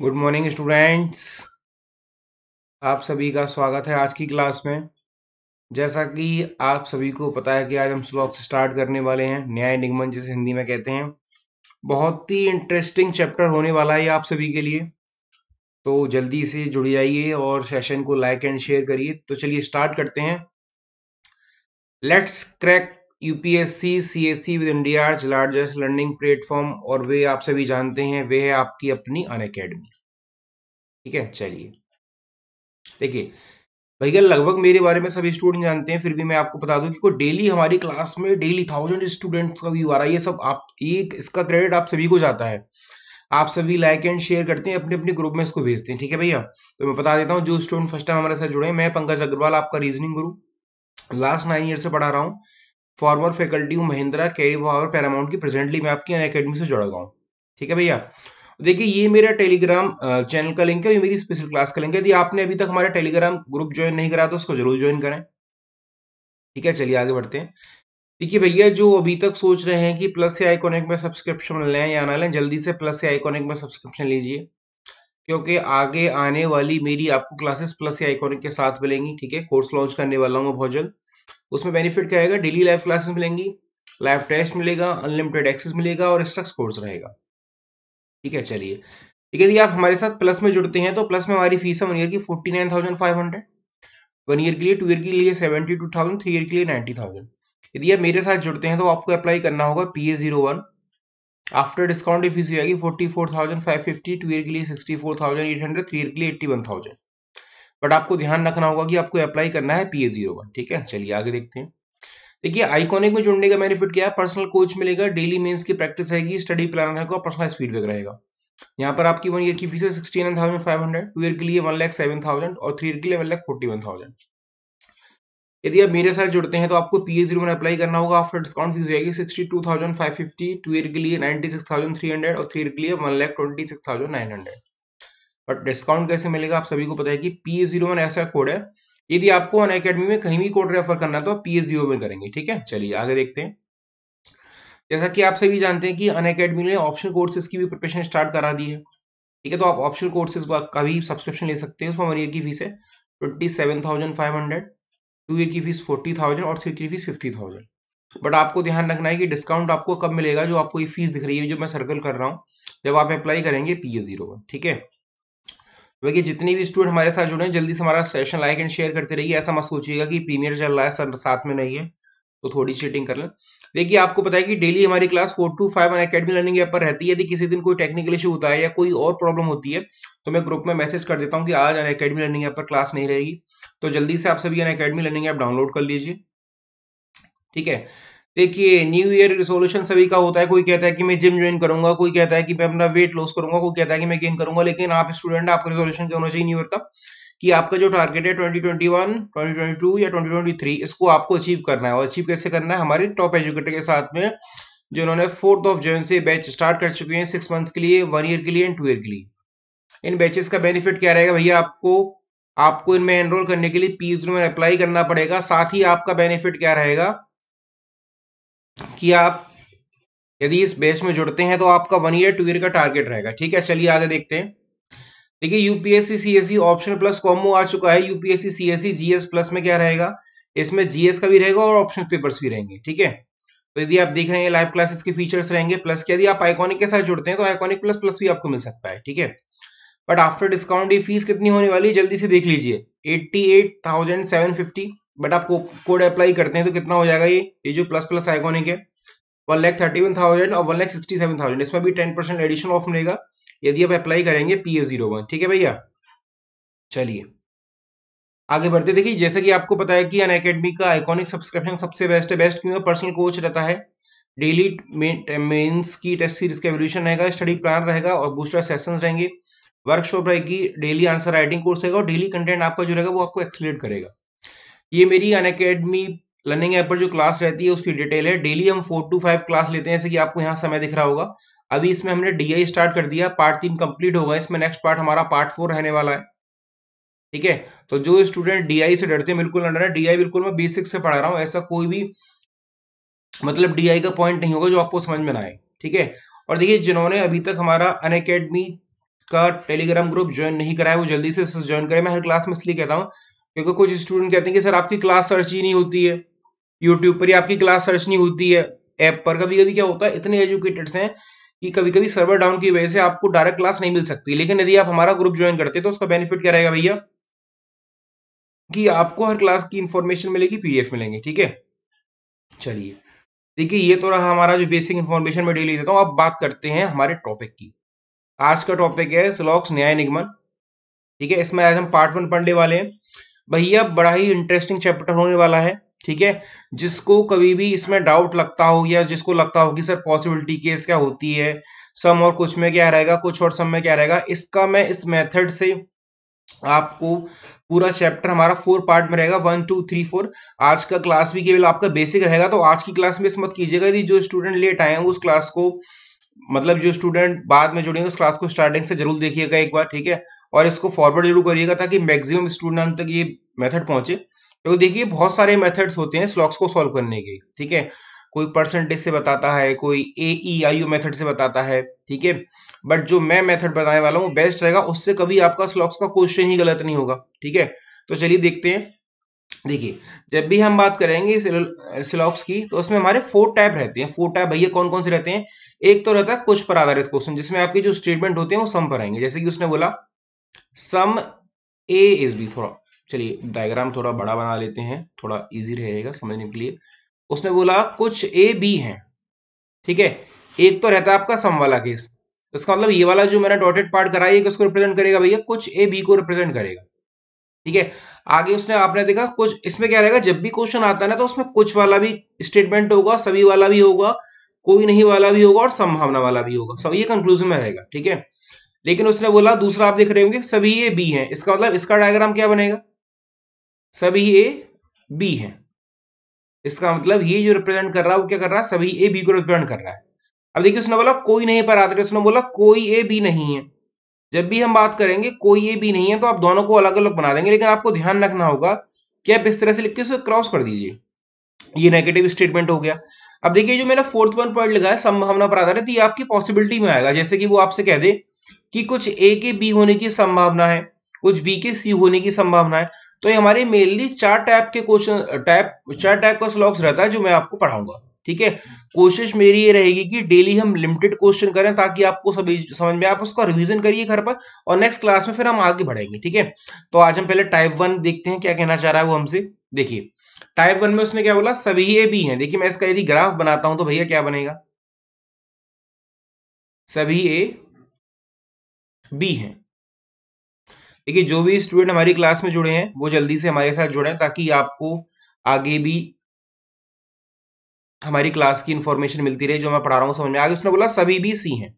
good morning students आप सभी का स्वागत है आज की क्लास में जैसा कि आप सभी को पता है कि आज हम स्लॉक स्टार्ट करने वाले हैं न्याय निगमन जिसे हिंदी में कहते हैं बहुत ही इंटरेस्टिंग चैप्टर होने वाला है आप सभी के लिए तो जल्दी से जुड़ जाइए और सेशन को लाइक एंड शेयर करिए तो चलिए स्टार्ट करते हैं let's crack UPSC CSC with India largest learning platform और वे आप सभी जानते हैं वे है आपकी अपनी अन अकेडमी ठीक है चलिए देखिए भैया लगभग मेरे बारे में सभी स्टूडेंट जानते हैं फिर भी मैं आपको बता दूं कि कोई डेली हमारी क्लास में डेली थाउजेंड स्टूडेंट्स का व्यू आ रहा है ये सब आप एक इसका क्रेडिट आप सभी को जाता है आप सभी लाइक एंड शेयर करते हैं अपने अपने ग्रुप में इसको भेजते हैं ठीक है भैया तो मैं बता देता हूँ जो स्टूडेंट फर्स्ट टाइम हमारे साथ जुड़े हैं मैं पंकज अग्रवाल आपका रीजनिंग गुरु लास्ट नाइन ईयर से पढ़ा रहा हूँ फॉर्मर फैकल्टी हूँ महिंद्रा कैरी पावर पैरामाउंट की प्रेजेंटली मैं आपकी अकेडमी से जुड़ा गया हूँ ठीक है भैया देखिए ये मेरा टेलीग्राम चैनल का लिंक है ये मेरी स्पेशल क्लास का लिंक है यदि आपने अभी तक हमारा टेलीग्राम ग्रुप ज्वाइन नहीं करा तो उसको जरूर ज्वाइन करें ठीक है चलिए आगे बढ़ते हैं देखिए भैया जो अभी तक सोच रहे हैं कि प्लस से आइकॉनिक में सब्सक्रिप्शन लें या ना लें जल्दी से प्लस से आइकॉनिक में सब्सक्रिप्शन लीजिए क्योंकि आगे आने वाली मेरी आपको क्लासेस प्लस से आइकॉनिक के साथ मिलेंगी ठीक है कोर्स लॉन्च करने वाला हूँ मैं बहुत जल्द उसमें बेनिफिट क्या आएगा डेली लाइव क्लासेस मिलेंगी लाइव टेस्ट मिलेगा अनलिमिटेड एक्सेस मिलेगा और एक्स्ट्रा कोर्स रहेगा ठीक है चलिए ठीक है यदि आप हमारे साथ प्लस में जुड़ते हैं तो प्लस में हमारी फीस है वन ईयर की forty nine thousand five hundred one year के लिए टू ईयर के लिए seventy two thousand three year के लिए नाइन्टी थाउजेंड यदि आप मेरे साथ जुड़ते हैं तो आपको अप्लाई करना होगा P A zero one after discount fees आएगी forty four thousand five fifty two year के लिए sixty four thousand eight hundred three year के लिए एट्टी वन थाउजेंड बट आपको ध्यान रखना होगा कि आपको अप्लाई करना है पी जीरो वन ठीक है चलिए आगे देखते हैं देखिए आइकॉनिक में जुड़ने का बेनिफिट क्या है पर्सनल कोच मिलेगा डेली मेंस की प्रैक्टिस रहेगी स्टडी प्लान रहेगा पर्सनल फीडबैक रहेगा यहाँ पर आपकी वन ईयर की फीस है sixty nine thousand five hundred two year के लिए वन लाख सेवन थाउजेंड और थ्री ईयर के लिए one lakh forty one thousand यदि आप मेरे साथ जुड़ते हैं तो आपको पी एच जीरो में अप्लाई करना होगा आफ्टर डिस्काउंट फीस जाएगी sixty two thousand five fifty two year के लिए ninety six thousand three hundred और थ्री ईयर के लिए one lakh twenty six thousand nine hundred but discount कैसे मिलेगा आप सभी को पता है कि पी जीरो वन ऐसा कोड है यदि आपको अन अकेडमी में कहीं भी कोड रेफर करना तो आप पी जीरो में करेंगे ठीक है चलिए आगे देखते हैं जैसा कि आप सभी जानते हैं कि अन अकेडमी ने ऑप्शन कोर्सेज की भी प्रिपरेशन स्टार्ट करा दी है ठीक है तो आप ऑप्शन कोर्सेज का भी सब्सक्रिप्शन ले सकते हैं उसमें वन ईयर की फीस है twenty seven thousand five hundred two year की फीस फोर्टी थाउजेंड और थ्री की फीस फिफ्टी थाउजेंड बट आपको ध्यान रखना है कि डिस्काउंट आपको कब मिलेगा जो आपको ये फीस दिख रही है जो मैं सर्कल कर रहा हूँ जब आप अप्लाई करेंगे पी ए जीरो वन ठीक है वैसे जितने भी स्टूडेंट हमारे साथ जुड़े हैं जल्दी से हमारा सेशन लाइक एंड शेयर करते रहिए ऐसा मत सोचिएगा कि प्रीमियर चल रहा है सर साथ में नहीं है तो थोड़ी चीटिंग कर लें देखिए आपको पता है कि डेली हमारी class four to five Unacademy learning app पर रहती है यदि किसी दिन कोई टेक्निकल इशू होता है या कोई और प्रॉब्लम होती है तो मैं ग्रुप में मैसेज कर देता हूँ कि आज अन अकेडमी लर्निंग ऐप पर क्लास नहीं रहेगी तो जल्दी से आप सभी Unacademy learning app download कर लीजिए ठीक है देखिए न्यू ईयर रिजोल्यूशन सभी का होता है कोई कहता है कि मैं जिम ज्वाइन करूंगा कोई कहता है कि मैं अपना वेट लॉस करूंगा कोई कहता है कि मैं गेन करूंगा लेकिन आप स्टूडेंट आपका रिजोल्यूशन क्या होना चाहिए न्यू ईयर का कि आपका जो टारगेट है 2021, 2022 या 2023 इसको आपको अचीव करना है और अचीव कैसे करना है हमारे टॉप एजुकेटर के साथ में जो उन्होंने फोर्थ ऑफ जून से बैच स्टार्ट कर चुके हैं सिक्स मंथ्स के लिए वन ईयर के लिए एंड टू ईयर के लिए इन बैचेस का बेनिफिट क्या रहेगा भैया आपको आपको इनमें एनरोल करने के लिए पी में अप्लाई करना पड़ेगा साथ ही आपका बेनिफिट क्या रहेगा कि आप यदि इस बैच में जुड़ते हैं तो आपका वन ईयर टू ईयर का टारगेट रहेगा ठीक है चलिए आगे देखते हैं देखिए UPSC CSC option plus combo आ चुका है यूपीएससी सीएससी जीएस प्लस में क्या रहेगा इसमें जीएस का भी रहेगा और ऑप्शन पेपर्स भी रहेंगे ठीक है तो यदि आप देख रहे हैं लाइव क्लासेस के फीचर्स रहेंगे प्लस यदि आप आइकॉनिक के साथ जुड़ते हैं तो आइकॉनिक प्लस प्लस भी आपको मिल सकता है ठीक है बट आफ्टर डिस्काउंट ये फीस कितनी होने वाली है जल्दी से देख लीजिए eighty eight thousand seven fifty but आप कोड अप्लाई करते हैं तो कितना हो जाएगा ये ये जो प्लस प्लस आइकॉनिक है one lakh thirty one thousand और one lakh sixty seven thousand इसमें भी टेन परसेंट एडिशन ऑफ मिलेगा यदि आप अप्लाई करेंगे पी एस जीरो वन ठीक है भैया चलिए आगे बढ़ते देखिए जैसे कि आपको पता है कि अन अकेडमी का आइकॉनिक सब्सक्रिप्शन सबसे बेस्ट है बेस्ट क्यों है पर्सनल कोच रहता है डेली मेन्स की टेस्ट सीरीज का एवोल्यूशन रहेगा स्टडी प्लान रहेगा और बूस्टर सेशन रहेंगे वर्कशॉप रहेगी डेली आंसर राइटिंग कोर्स रहेगा और डेली कंटेंट आपका जो रहेगा वो आपको एक्सलेट करेगा ये मेरी अन अकेडमी लर्निंग ऐप पर जो क्लास रहती है उसकी डिटेल है डेली हम फोर टू फाइव क्लास लेते हैं जैसे कि आपको यहाँ समय दिख रहा होगा अभी इसमें हमने डी स्टार्ट कर दिया पार्ट तीन कंप्लीट होगा इसमें नेक्स्ट पार्ट हमारा पार्ट फोर रहने वाला है ठीक है तो जो स्टूडेंट डीआई से डरते हैं बिल्कुल ना डरा डीआई बिल्कुल मैं बेसिक से पढ़ा रहा हूँ ऐसा कोई भी मतलब डीआई का पॉइंट नहीं होगा जो आपको समझ में ना आए ठीक है और देखिए जिन्होंने अभी तक हमारा अन का टेलीग्राम ग्रुप ज्वाइन नहीं करा है वो जल्दी से ज्वाइन करें मैं हर क्लास में इसलिए कहता हूँ क्योंकि कुछ स्टूडेंट कहते हैं कि सर आपकी क्लास सर्च ही नहीं होती है यूट्यूब पर ही आपकी क्लास सर्च नहीं होती है ऐप पर कभी कभी क्या होता है इतने एजुकेटेड्स हैं कि कभी कभी सर्वर डाउन की वजह से आपको डायरेक्ट क्लास नहीं मिल सकती लेकिन यदि आप हमारा ग्रुप ज्वाइन करते तो उसका बेनिफिट क्या रहेगा भैया कि आपको हर क्लास की इंफॉर्मेशन मिलेगी पीडीएफ मिलेंगे ठीक है चलिए देखिए ये तो रहा हमारा जो बेसिक इन्फॉर्मेशन मैं डेली देता हूँ आप बात करते हैं हमारे टॉपिक की आज का टॉपिक है स्लॉक्स न्याय निगमन ठीक है इसमें आज हम पार्ट वन पढ़ने वाले हैं भैया बड़ा ही इंटरेस्टिंग चैप्टर होने वाला है ठीक है जिसको कभी भी इसमें डाउट लगता हो या जिसको लगता हो कि सर पॉसिबिलिटी केस क्या होती है सम और कुछ में क्या रहेगा कुछ और सम में क्या रहेगा इसका मैं इस मेथड से आपको पूरा चैप्टर हमारा फोर पार्ट में रहेगा वन टू थ्री फोर आज का क्लास भी केवल आपका बेसिक रहेगा तो आज की क्लास में इस मत कीजिएगा यदि जो स्टूडेंट लेट आए हैं उस क्लास को मतलब जो स्टूडेंट बाद में जुड़ेंगे उस क्लास को स्टार्टिंग से जरूर देखिएगा एक बार ठीक है और इसको फॉरवर्ड जरूर करिएगा ताकि मैक्सिमम स्टूडेंट तक ये मेथड पहुंचे तो देखिए बहुत सारे मेथड्स होते हैं स्लॉक्स को सॉल्व करने के ठीक है कोई परसेंटेज से बताता है कोई ए ई आई यू मेथड से बताता है ठीक है बट जो मैं मेथड बताने वाला हूँ बेस्ट रहेगा उससे कभी आपका स्लॉक्स का क्वेश्चन ही गलत नहीं होगा ठीक है तो चलिए देखते हैं देखिए जब भी हम बात करेंगे स्लॉक्स की तो उसमें हमारे फोर टाइप रहते हैं फोर टाइप भैया कौन कौन से रहते हैं एक तो रहता है कुछ पर आधारित क्वेश्चन जिसमें आपके जो स्टेटमेंट होते हैं वो सम पर आएंगे जैसे कि उसने बोला सम ए इज बी थोड़ा चलिए डायग्राम थोड़ा बड़ा बना लेते हैं थोड़ा इजी रहेगा समझने के लिए उसने बोला कुछ ए बी हैं ठीक है एक तो रहता है आपका सम वाला केस इसका मतलब ये वाला जो मैंने डॉटेड पार्ट कराया है किसको रिप्रेजेंट करेगा भैया कुछ ए बी को रिप्रेजेंट करेगा ठीक है आगे उसने आपने देखा कुछ इसमें क्या रहेगा जब भी क्वेश्चन आता है ना तो उसमें कुछ वाला भी स्टेटमेंट होगा सभी वाला भी होगा कोई नहीं वाला भी होगा और संभावना वाला भी होगा सब ये कंक्लूजन में रहेगा ठीक है लेकिन उसने बोला दूसरा आप देख रहे होंगे सभी ए बी हैं इसका मतलब इसका डायग्राम क्या बनेगा सभी ए बी है इसका मतलब ये जो रिप्रेजेंट कर रहा है वो क्या कर रहा है सभी ए बी को रिप्रेजेंट कर रहा है अब देखिए उसने बोला कोई नहीं पर आते उसने बोला कोई ए बी नहीं है जब भी हम बात करेंगे कोई ए बी नहीं है तो आप दोनों को अलग अलग बना देंगे लेकिन आपको ध्यान रखना होगा कि आप इस तरह से लिख के उसे क्रॉस कर दीजिए ये नेगेटिव स्टेटमेंट हो गया अब देखिए जो मेरा फोर्थ वन पॉइंट लिखा है संभावना पर आधारित ये आपकी पॉसिबिलिटी में आएगा जैसे कि वो आपसे कह दे कि कुछ ए के बी होने की संभावना है कुछ बी के सी होने की संभावना है तो ये हमारे मेनली चार टाइप के क्वेश्चन टाइप चार टाइप का स्लॉग्स रहता है जो मैं आपको पढ़ाऊंगा ठीक है कोशिश मेरी ये रहेगी कि डेली हम लिमिटेड क्वेश्चन करें ताकि आपको सभी समझ में आप उसका रिवीजन करिए घर पर और नेक्स्ट क्लास में फिर हम आगे बढ़ेंगे ठीक है तो आज हम पहले टाइप वन देखते हैं क्या कहना चाह रहा है वो हमसे देखिए टाइप वन में उसने क्या बोला सभी ए बी है देखिए मैं इसका यदि ग्राफ बनाता हूं तो भैया क्या बनेगा सभी ए बी हैं देखिए जो भी स्टूडेंट हमारी क्लास में जुड़े हैं वो जल्दी से हमारे साथ जुड़े हैं ताकि आपको आगे भी हमारी क्लास की इंफॉर्मेशन मिलती रहे जो मैं पढ़ा रहा हूँ समझ में आगे उसने बोला सभी भी सी हैं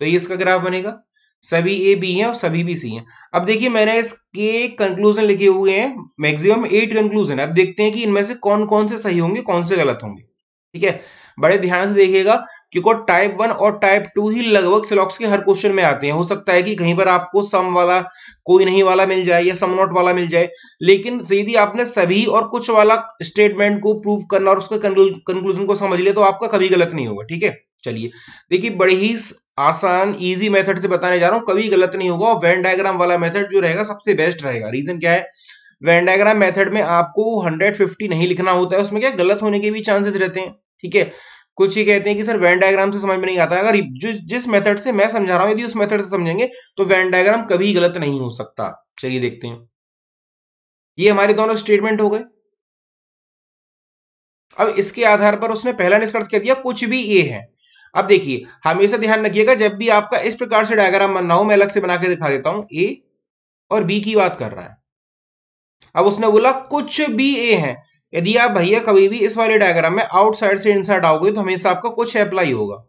तो ये इसका ग्राफ बनेगा सभी ए बी हैं और सभी बी सी हैं अब देखिए मैंने इसके कंक्लूजन लिखे हुए हैं मैक्सिमम एट कंक्लूजन अब देखते हैं कि इनमें से कौन कौन से सही होंगे कौन से गलत होंगे ठीक है बड़े ध्यान से देखिएगा क्योंकि टाइप वन और टाइप टू ही लगभग सिलॉक्स के हर क्वेश्चन में आते हैं हो सकता है कि कहीं पर आपको सम वाला कोई नहीं वाला मिल जाए या सम नॉट वाला मिल जाए लेकिन यदि आपने सभी और कुछ वाला स्टेटमेंट को प्रूव करना और उसके कंक्लूजन को समझ लिया तो आपका कभी गलत नहीं होगा ठीक है चलिए देखिए बड़े ही आसान इजी मेथड से बताने जा रहा हूं कभी गलत नहीं होगा और वैन डायग्राम वाला मेथड जो रहेगा सबसे बेस्ट रहेगा रीजन क्या है वेन डायग्राम मेथड में आपको 150 नहीं लिखना होता है उसमें क्या गलत होने के भी चांसेस रहते हैं ठीक है कुछ ही कहते हैं कि सर वैन डायग्राम से समझ में नहीं आता अगर जो जिस मेथड से मैं समझा रहा हूं यदि उस मेथड से समझेंगे तो वैन डायग्राम कभी गलत नहीं हो सकता चलिए देखते हैं ये हमारे दोनों स्टेटमेंट हो गए अब इसके आधार पर उसने पहला निष्कर्ष कह दिया कुछ भी ए है अब देखिए हमेशा ध्यान रखिएगा जब भी आपका इस प्रकार से डायग्राम बनना हो मैं अलग से बना के दिखा देता हूं ए और बी की बात कर रहा है अब उसने बोला कुछ भी ए है यदि आप भैया कभी भी इस वाले डायग्राम में आउटसाइड से इनसाइड आओगे तो हमेशा आपका कुछ अप्लाई होगा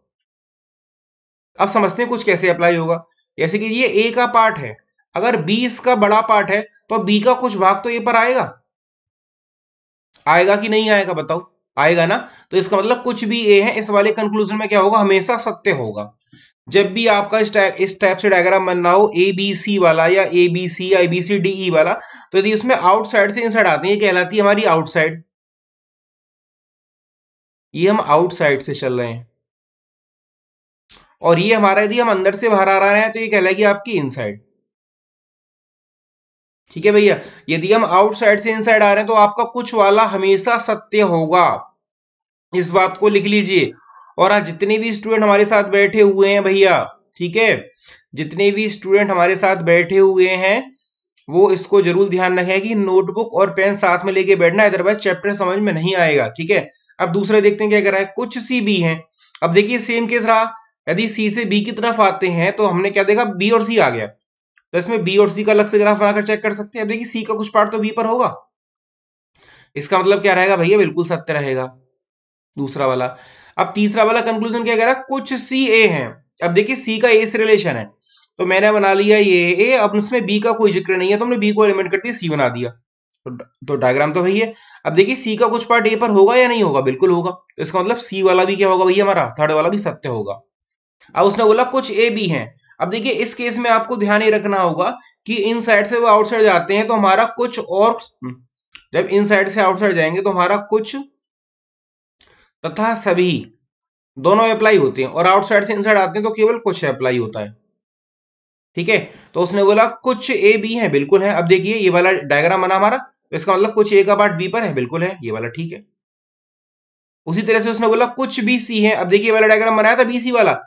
अब समझते हैं कुछ कैसे अप्लाई होगा जैसे कि ये ए का पार्ट है अगर बी इसका बड़ा पार्ट है तो बी का कुछ भाग तो ए पर आएगा आएगा कि नहीं आएगा बताओ आएगा ना तो इसका मतलब कुछ भी ए है इस वाले कंक्लूजन में क्या होगा हमेशा सत्य होगा जब भी आपका इस टाइप से डायग्राम बन रहा हो ए बी सी वाला या A B C I B C D E वाला तो यदि उसमें आउटसाइड से इनसाइड आते हैं ये कहलाती है हमारी आउटसाइड ये हम आउटसाइड से चल रहे हैं और ये हमारा यदि हम अंदर से बाहर आ रहे हैं तो ये कहलाएगी आपकी इनसाइड ठीक है भैया यदि हम आउटसाइड से इनसाइड आ रहे हैं तो आपका कुछ वाला हमेशा सत्य होगा इस बात को लिख लीजिए और आज जितने भी स्टूडेंट हमारे साथ बैठे हुए हैं भैया ठीक है जितने भी स्टूडेंट हमारे साथ बैठे हुए हैं वो इसको जरूर ध्यान रखें कि नोटबुक और पेन साथ में लेके बैठना अदरवाइज चैप्टर समझ में नहीं आएगा ठीक है अब दूसरा देखते हैं क्या कर रहा है कुछ सी बी है अब देखिए सेम केस रहा यदि सी से बी की तरफ आते हैं तो हमने क्या देखा बी और सी आ गया तो इसमें बी और सी का अलग से ग्राफ बनाकर चेक कर सकते हैं अब देखिए सी का कुछ पार्ट तो बी पर होगा इसका मतलब क्या रहेगा भैया बिल्कुल सत्य रहेगा दूसरा वाला अब तीसरा वाला कंक्लूजन क्या कह रहा है कुछ सी ए है अब देखिए सी का ए से रिलेशन है तो मैंने बना लिया ये ए अब उसमें बी का कोई जिक्र नहीं है तो हमने बी को एलिमेंट कर दिया सी बना दिया तो डायग्राम तो, तो है अब देखिए सी का कुछ पार्ट ए पर होगा या नहीं होगा बिल्कुल होगा तो इसका मतलब सी वाला भी क्या होगा भैया हमारा थर्ड वाला भी सत्य होगा अब उसने बोला कुछ ए बी है अब देखिए इस केस में आपको ध्यान ये रखना होगा कि इन साइड से वो आउटसाइड जाते हैं तो हमारा कुछ और हम्म, जब इन साइड से आउटसाइड जाएंगे तो हमारा कुछ तथा सभी दोनों अप्लाई होते हैं और आउटसाइड से इनसाइड आते हैं तो केवल कुछ अप्लाई होता है ठीक है तो उसने बोला कुछ ए बी है बिल्कुल है अब देखिए ये वाला डायग्राम बना हमारा तो इसका मतलब कुछ ए का पार्ट बी पर है बिल्कुल है ये वाला ठीक है उसी तरह से उसने बोला कुछ बी सी है अब देखिए वाला डायग्राम बनाया था बी सी वाला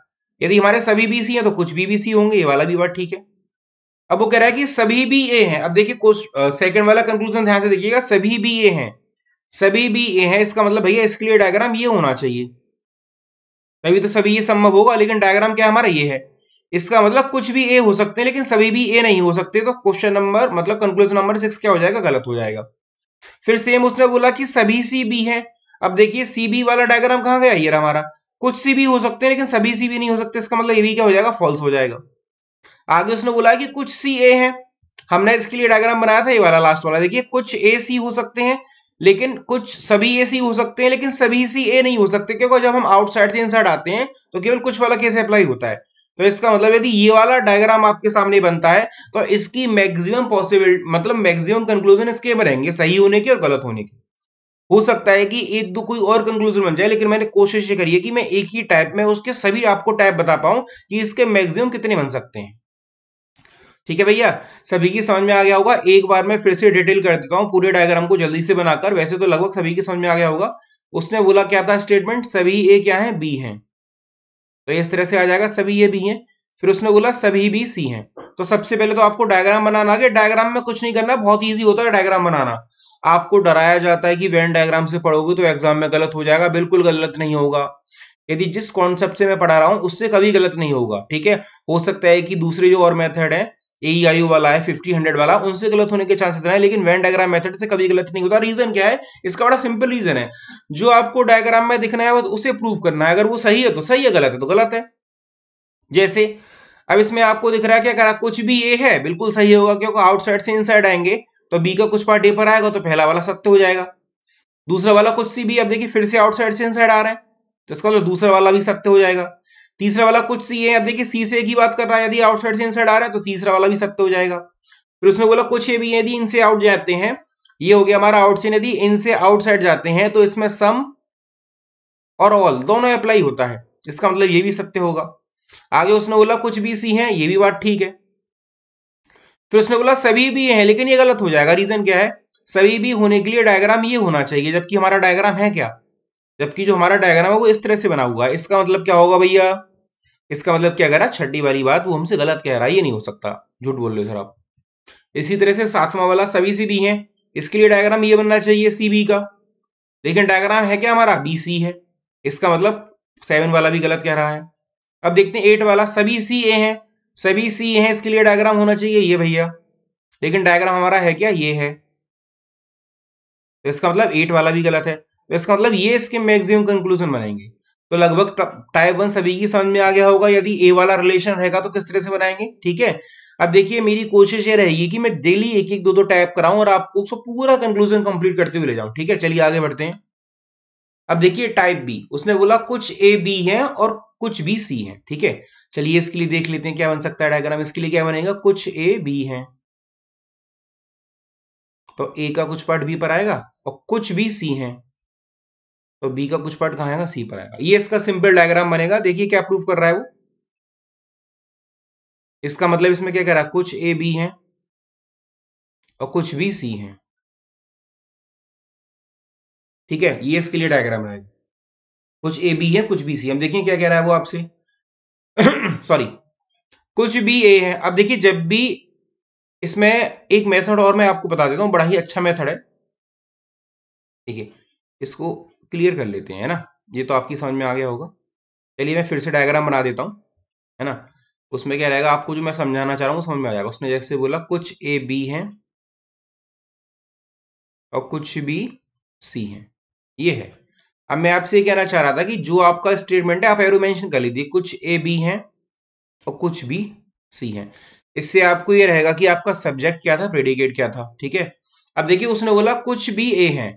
यदि हमारे सभी बी सी है तो कुछ बी बी सी होंगे ये वाला भी बात ठीक है अब वो कह रहा है कि सभी बी ए हैं अब देखिए कुछ सेकंड वाला कंक्लूजन ध्यान से देखिएगा सभी बी ए हैं सभी भी ए है इसका मतलब भैया इसके लिए डायग्राम ये होना चाहिए तभी तो सभी ये संभव होगा लेकिन डायग्राम क्या हमारा ये है इसका मतलब कुछ भी ए हो सकते हैं लेकिन सभी भी ए नहीं हो सकते तो क्वेश्चन नंबर मतलब कंक्लूजन नंबर सिक्स क्या हो जाएगा गलत हो जाएगा फिर सेम उसने बोला कि सभी सी बी है अब देखिए सी बी वाला डायग्राम कहाँ गया ये हमारा कुछ सी भी हो सकते हैं लेकिन सभी सी भी नहीं हो सकते इसका मतलब ये भी क्या हो जाएगा फॉल्स हो जाएगा आगे उसने बोला कि कुछ सी ए है हमने इसके लिए डायग्राम बनाया था ये वाला लास्ट वाला देखिए कुछ ए सी हो सकते हैं लेकिन कुछ सभी ए सी हो सकते हैं लेकिन सभी सी ए नहीं हो सकते क्योंकि जब हम आउटसाइड से इनसाइड आते हैं तो केवल कुछ वाला केस अप्लाई होता है तो इसका मतलब यदि ये वाला डायग्राम आपके सामने बनता है तो इसकी मैक्सिमम पॉसिबिलिटी मतलब मैक्सिमम कंक्लूजन इसके बनेंगे सही होने के और गलत होने की हो सकता है कि एक दो कोई और कंक्लूजन बन जाए लेकिन मैंने कोशिश ये करी है कि मैं एक ही टाइप में उसके सभी आपको टाइप बता पाऊं कि इसके मैक्सिमम कितने बन सकते हैं ठीक है भैया सभी की समझ में आ गया होगा एक बार मैं फिर से डिटेल कर देता हूँ पूरे डायग्राम को जल्दी से बनाकर वैसे तो लगभग सभी की समझ में आ गया होगा उसने बोला क्या था स्टेटमेंट सभी ए क्या है बी है तो इस तरह से आ जाएगा सभी ए बी है फिर उसने बोला सभी बी सी है तो सबसे पहले तो आपको डायग्राम बनाना आगे डायग्राम में कुछ नहीं करना बहुत ईजी होता है डायग्राम बनाना आपको डराया जाता है कि वेन डायग्राम से पढ़ोगे तो एग्जाम में गलत हो जाएगा बिल्कुल गलत नहीं होगा यदि जिस कॉन्सेप्ट से मैं पढ़ा रहा हूं उससे कभी गलत नहीं होगा ठीक है हो सकता है कि दूसरे जो और मेथड है यही e वाला है फिफ्टी हंड्रेड वाला उनसे गलत होने के चांसेस रहे लेकिन वैन डायग्राम मेथड से कभी गलत नहीं होता रीजन क्या है इसका बड़ा सिंपल रीजन है जो आपको डायग्राम में दिखना है बस उसे प्रूव करना है अगर वो सही है तो सही है गलत है तो गलत है जैसे अब इसमें आपको दिख रहा है क्या करा कुछ भी ए है बिल्कुल सही होगा क्योंकि आउटसाइड से इनसाइड आएंगे तो बी का कुछ पार्ट ए पर आएगा तो पहला वाला सत्य हो जाएगा दूसरा वाला कुछ सी भी अब देखिए फिर से आउटसाइड से इनसाइड आ रहा है तो इसका जो मतलब दूसरा वाला भी सत्य हो जाएगा तीसरा वाला कुछ सी है अब देखिए सी से एक ही बात कर रहा है यदि आउटसाइड से इनसाइड आ रहा है तो तीसरा वाला भी सत्य हो जाएगा फिर उसमें बोला कुछ ये भी यदि इनसे आउट जाते हैं ये हो गया हमारा आउटसाइड यदि इनसे आउटसाइड जाते हैं तो इसमें सम और ऑल दोनों अप्लाई होता है इसका मतलब ये भी सत्य होगा आगे उसने बोला कुछ भी सी है ये भी बात ठीक है फिर उसने बोला सभी भी है लेकिन ये गलत हो जाएगा रीजन क्या है सभी भी होने के लिए डायग्राम ये होना चाहिए जबकि हमारा डायग्राम है क्या जबकि जो हमारा डायग्राम है वो इस तरह से बना हुआ है इसका मतलब क्या होगा भैया इसका मतलब क्या कह रहा है छठी वाली बात वो हमसे गलत कह रहा है ये नहीं हो सकता झूठ बोल रहे सर आप इसी तरह से सातवा वाला सभी सी बी है इसके लिए डायग्राम ये बनना चाहिए सी बी का लेकिन डायग्राम है क्या हमारा बी सी है इसका मतलब सेवन वाला भी गलत कह रहा है अब देखते हैं एट वाला सभी सी ए है सभी सी ए है इसके लिए डायग्राम होना चाहिए ये भैया लेकिन डायग्राम हमारा है क्या ये है तो इसका मतलब एट वाला भी गलत है तो इसका मतलब ये इसके मैक्सिमम कंक्लूजन बनाएंगे तो लगभग टाइप वन सभी की समझ में आ गया होगा यदि ए वाला रिलेशन रहेगा तो किस तरह से बनाएंगे ठीक है अब देखिए मेरी कोशिश ये रहेगी कि मैं डेली एक एक दो दो टाइप कराऊं और आपको उसको पूरा कंक्लूजन कंप्लीट करते हुए ले जाऊं ठीक है चलिए आगे बढ़ते हैं अब देखिए टाइप बी उसने बोला कुछ ए बी है और कुछ बी सी है ठीक है चलिए इसके लिए देख लेते हैं क्या बन सकता है डायग्राम इसके लिए क्या बनेगा कुछ ए बी है तो ए का कुछ पार्ट बी पर आएगा और कुछ बी सी है तो बी का कुछ पार्ट कहा आएगा सी पर आएगा ये इसका सिंपल डायग्राम बनेगा देखिए क्या प्रूव कर रहा है वो इसका मतलब इसमें क्या कह रहा है कुछ ए बी है और कुछ बी सी है ठीक है ये इसके लिए डायग्राम रहेगा कुछ ए बी है कुछ बी सी हम देखिए क्या कह रहा है वो आपसे सॉरी कुछ बी ए है अब देखिए जब भी इसमें एक मेथड और मैं आपको बता देता हूं बड़ा ही अच्छा मेथड है ठीक है इसको क्लियर कर लेते हैं है ना ये तो आपकी समझ में आ गया होगा चलिए मैं फिर से डायग्राम बना देता हूँ है ना उसमें क्या रहेगा आपको जो मैं समझाना चाह रहा हूँ समझ में आ जाएगा उसने जैसे बोला कुछ ए बी हैं और कुछ बी सी हैं ये है अब मैं आपसे ये कहना चाह रहा था कि जो आपका स्टेटमेंट है आप एरो मेंशन कर लीजिए कुछ ए बी हैं और कुछ बी सी हैं इससे आपको ये रहेगा कि आपका सब्जेक्ट क्या था प्रेडिकेट क्या था ठीक है अब देखिए उसने बोला कुछ भी ए हैं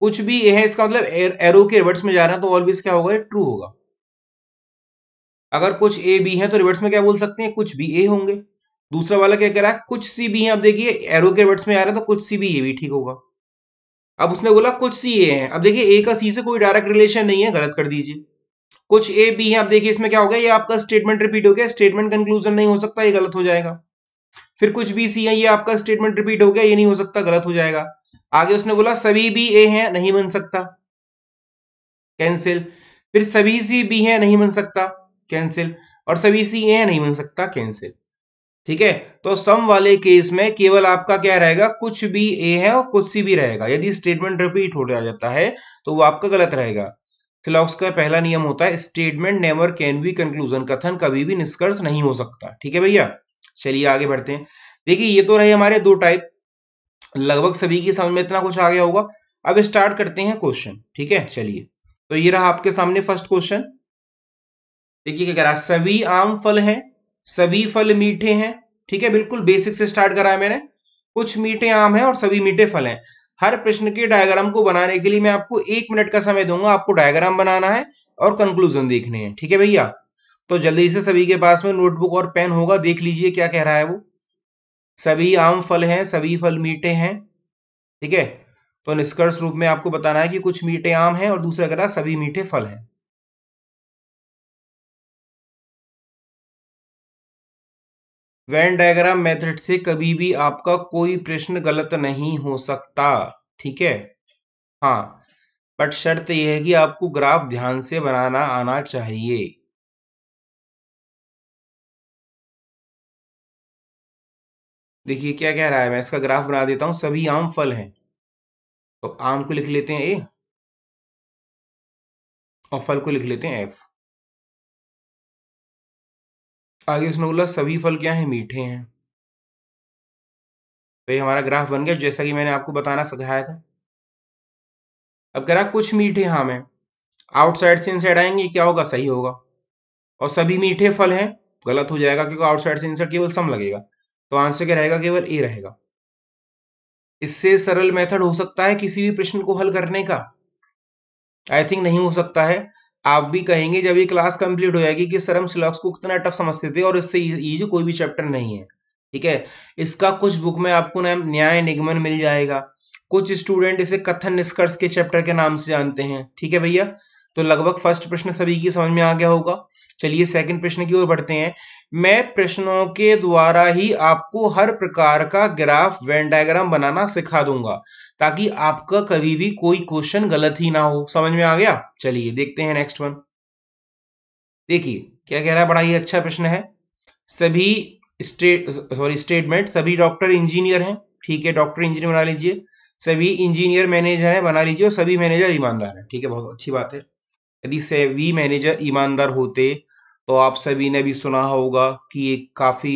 कुछ भी है इसका मतलब एरो के रिवर्ट्स में जा रहे हैं तो ऑलवेज क्या होगा ट्रू होगा अगर कुछ ए बी है तो रिवर्ट्स में क्या बोल सकते हैं कुछ भी ए होंगे दूसरा वाला क्या कह रहा है कुछ सी बी है आप देखिए एरो के रिवर्ट्स में आ रहा है तो कुछ सी बी ए भी ठीक होगा अब उसने बोला कुछ सी ए है अब देखिए ए का सी से कोई डायरेक्ट रिलेशन नहीं है गलत कर दीजिए कुछ ए बी है आप देखिए इसमें क्या हो गया ये आपका स्टेटमेंट रिपीट हो गया स्टेटमेंट कंक्लूजन नहीं हो सकता ये गलत हो जाएगा फिर कुछ बी सी है ये आपका स्टेटमेंट रिपीट हो गया ये नहीं हो सकता गलत हो जाएगा आगे उसने बोला सभी भी ए हैं नहीं बन सकता कैंसिल फिर सभी सी बी है नहीं बन सकता कैंसिल और सभी सी ए नहीं बन सकता कैंसिल ठीक है तो सम वाले केस में केवल आपका क्या रहेगा कुछ भी ए है और कुछ सी भी रहेगा यदि स्टेटमेंट रिपीट हो जाता है तो वो आपका गलत रहेगा फिलॉक्स का पहला नियम होता है statement never can be conclusion कथन कभी भी निष्कर्ष नहीं हो सकता ठीक है भैया चलिए आगे बढ़ते हैं देखिए ये तो रहे हमारे दो टाइप लगभग सभी की समझ में इतना कुछ आ गया होगा अब स्टार्ट करते हैं क्वेश्चन ठीक है चलिए तो ये रहा आपके सामने फर्स्ट क्वेश्चन देखिए क्या कह रहा है सभी आम फल हैं सभी फल मीठे हैं ठीक है बिल्कुल बेसिक से स्टार्ट करा है मैंने कुछ मीठे आम हैं और सभी मीठे फल हैं हर प्रश्न के डायग्राम को बनाने के लिए मैं आपको एक मिनट का समय दूंगा आपको डायग्राम बनाना है और कंक्लूजन देखने हैं ठीक है भैया तो जल्दी से सभी के पास में नोटबुक और पेन होगा देख लीजिए क्या कह रहा है वो सभी आम फल हैं सभी फल मीठे हैं ठीक है तो निष्कर्ष रूप में आपको बताना है कि कुछ मीठे आम हैं और दूसरा ग्रह सभी मीठे फल हैं वैन डायग्राम मेथड से कभी भी आपका कोई प्रश्न गलत नहीं हो सकता ठीक है हाँ बट शर्त यह है कि आपको ग्राफ ध्यान से बनाना आना चाहिए देखिए क्या कह रहा है मैं इसका ग्राफ बना देता हूं सभी आम फल हैं तो आम को लिख लेते हैं ए और फल को लिख लेते हैं एफ आगे उसने बोला सभी फल क्या है मीठे हैं तो ये हमारा ग्राफ बन गया जैसा कि मैंने आपको बताना सिखाया था अब कह रहा कुछ मीठे हाँ मैं आउटसाइड से इनसाइड आएंगे क्या होगा सही होगा और सभी मीठे फल हैं गलत हो जाएगा क्योंकि आउटसाइड से इनसाइड केवल सम लगेगा तो आंसर क्या रहेगा केवल ए रहेगा इससे सरल मेथड हो सकता है किसी भी प्रश्न को हल करने का आई थिंक नहीं हो सकता है आप भी कहेंगे जब ये क्लास कंप्लीट हो जाएगी कि सर हम को कितना टफ समझते थे और इससे ईजी कोई भी चैप्टर नहीं है ठीक है इसका कुछ बुक में आपको न्याय निगमन मिल जाएगा कुछ स्टूडेंट इसे कथन निष्कर्ष के चैप्टर के नाम से जानते हैं ठीक है भैया तो लगभग फर्स्ट प्रश्न सभी की समझ में आ गया होगा चलिए सेकंड प्रश्न की ओर बढ़ते हैं मैं प्रश्नों के द्वारा ही आपको हर प्रकार का ग्राफ वेन डायग्राम बनाना सिखा दूंगा ताकि आपका कभी भी कोई क्वेश्चन गलत ही ना हो समझ में आ गया चलिए देखते हैं नेक्स्ट वन देखिए क्या कह रहा है बड़ा ही अच्छा प्रश्न है सभी स्टेट सॉरी स्टेटमेंट सभी डॉक्टर इंजीनियर हैं ठीक है डॉक्टर इंजीनियर बना लीजिए सभी इंजीनियर मैनेजर हैं बना लीजिए और सभी मैनेजर ईमानदार हैं ठीक है बहुत अच्छी बात है यदि सभी मैनेजर ईमानदार होते तो आप सभी ने भी सुना होगा कि एक काफी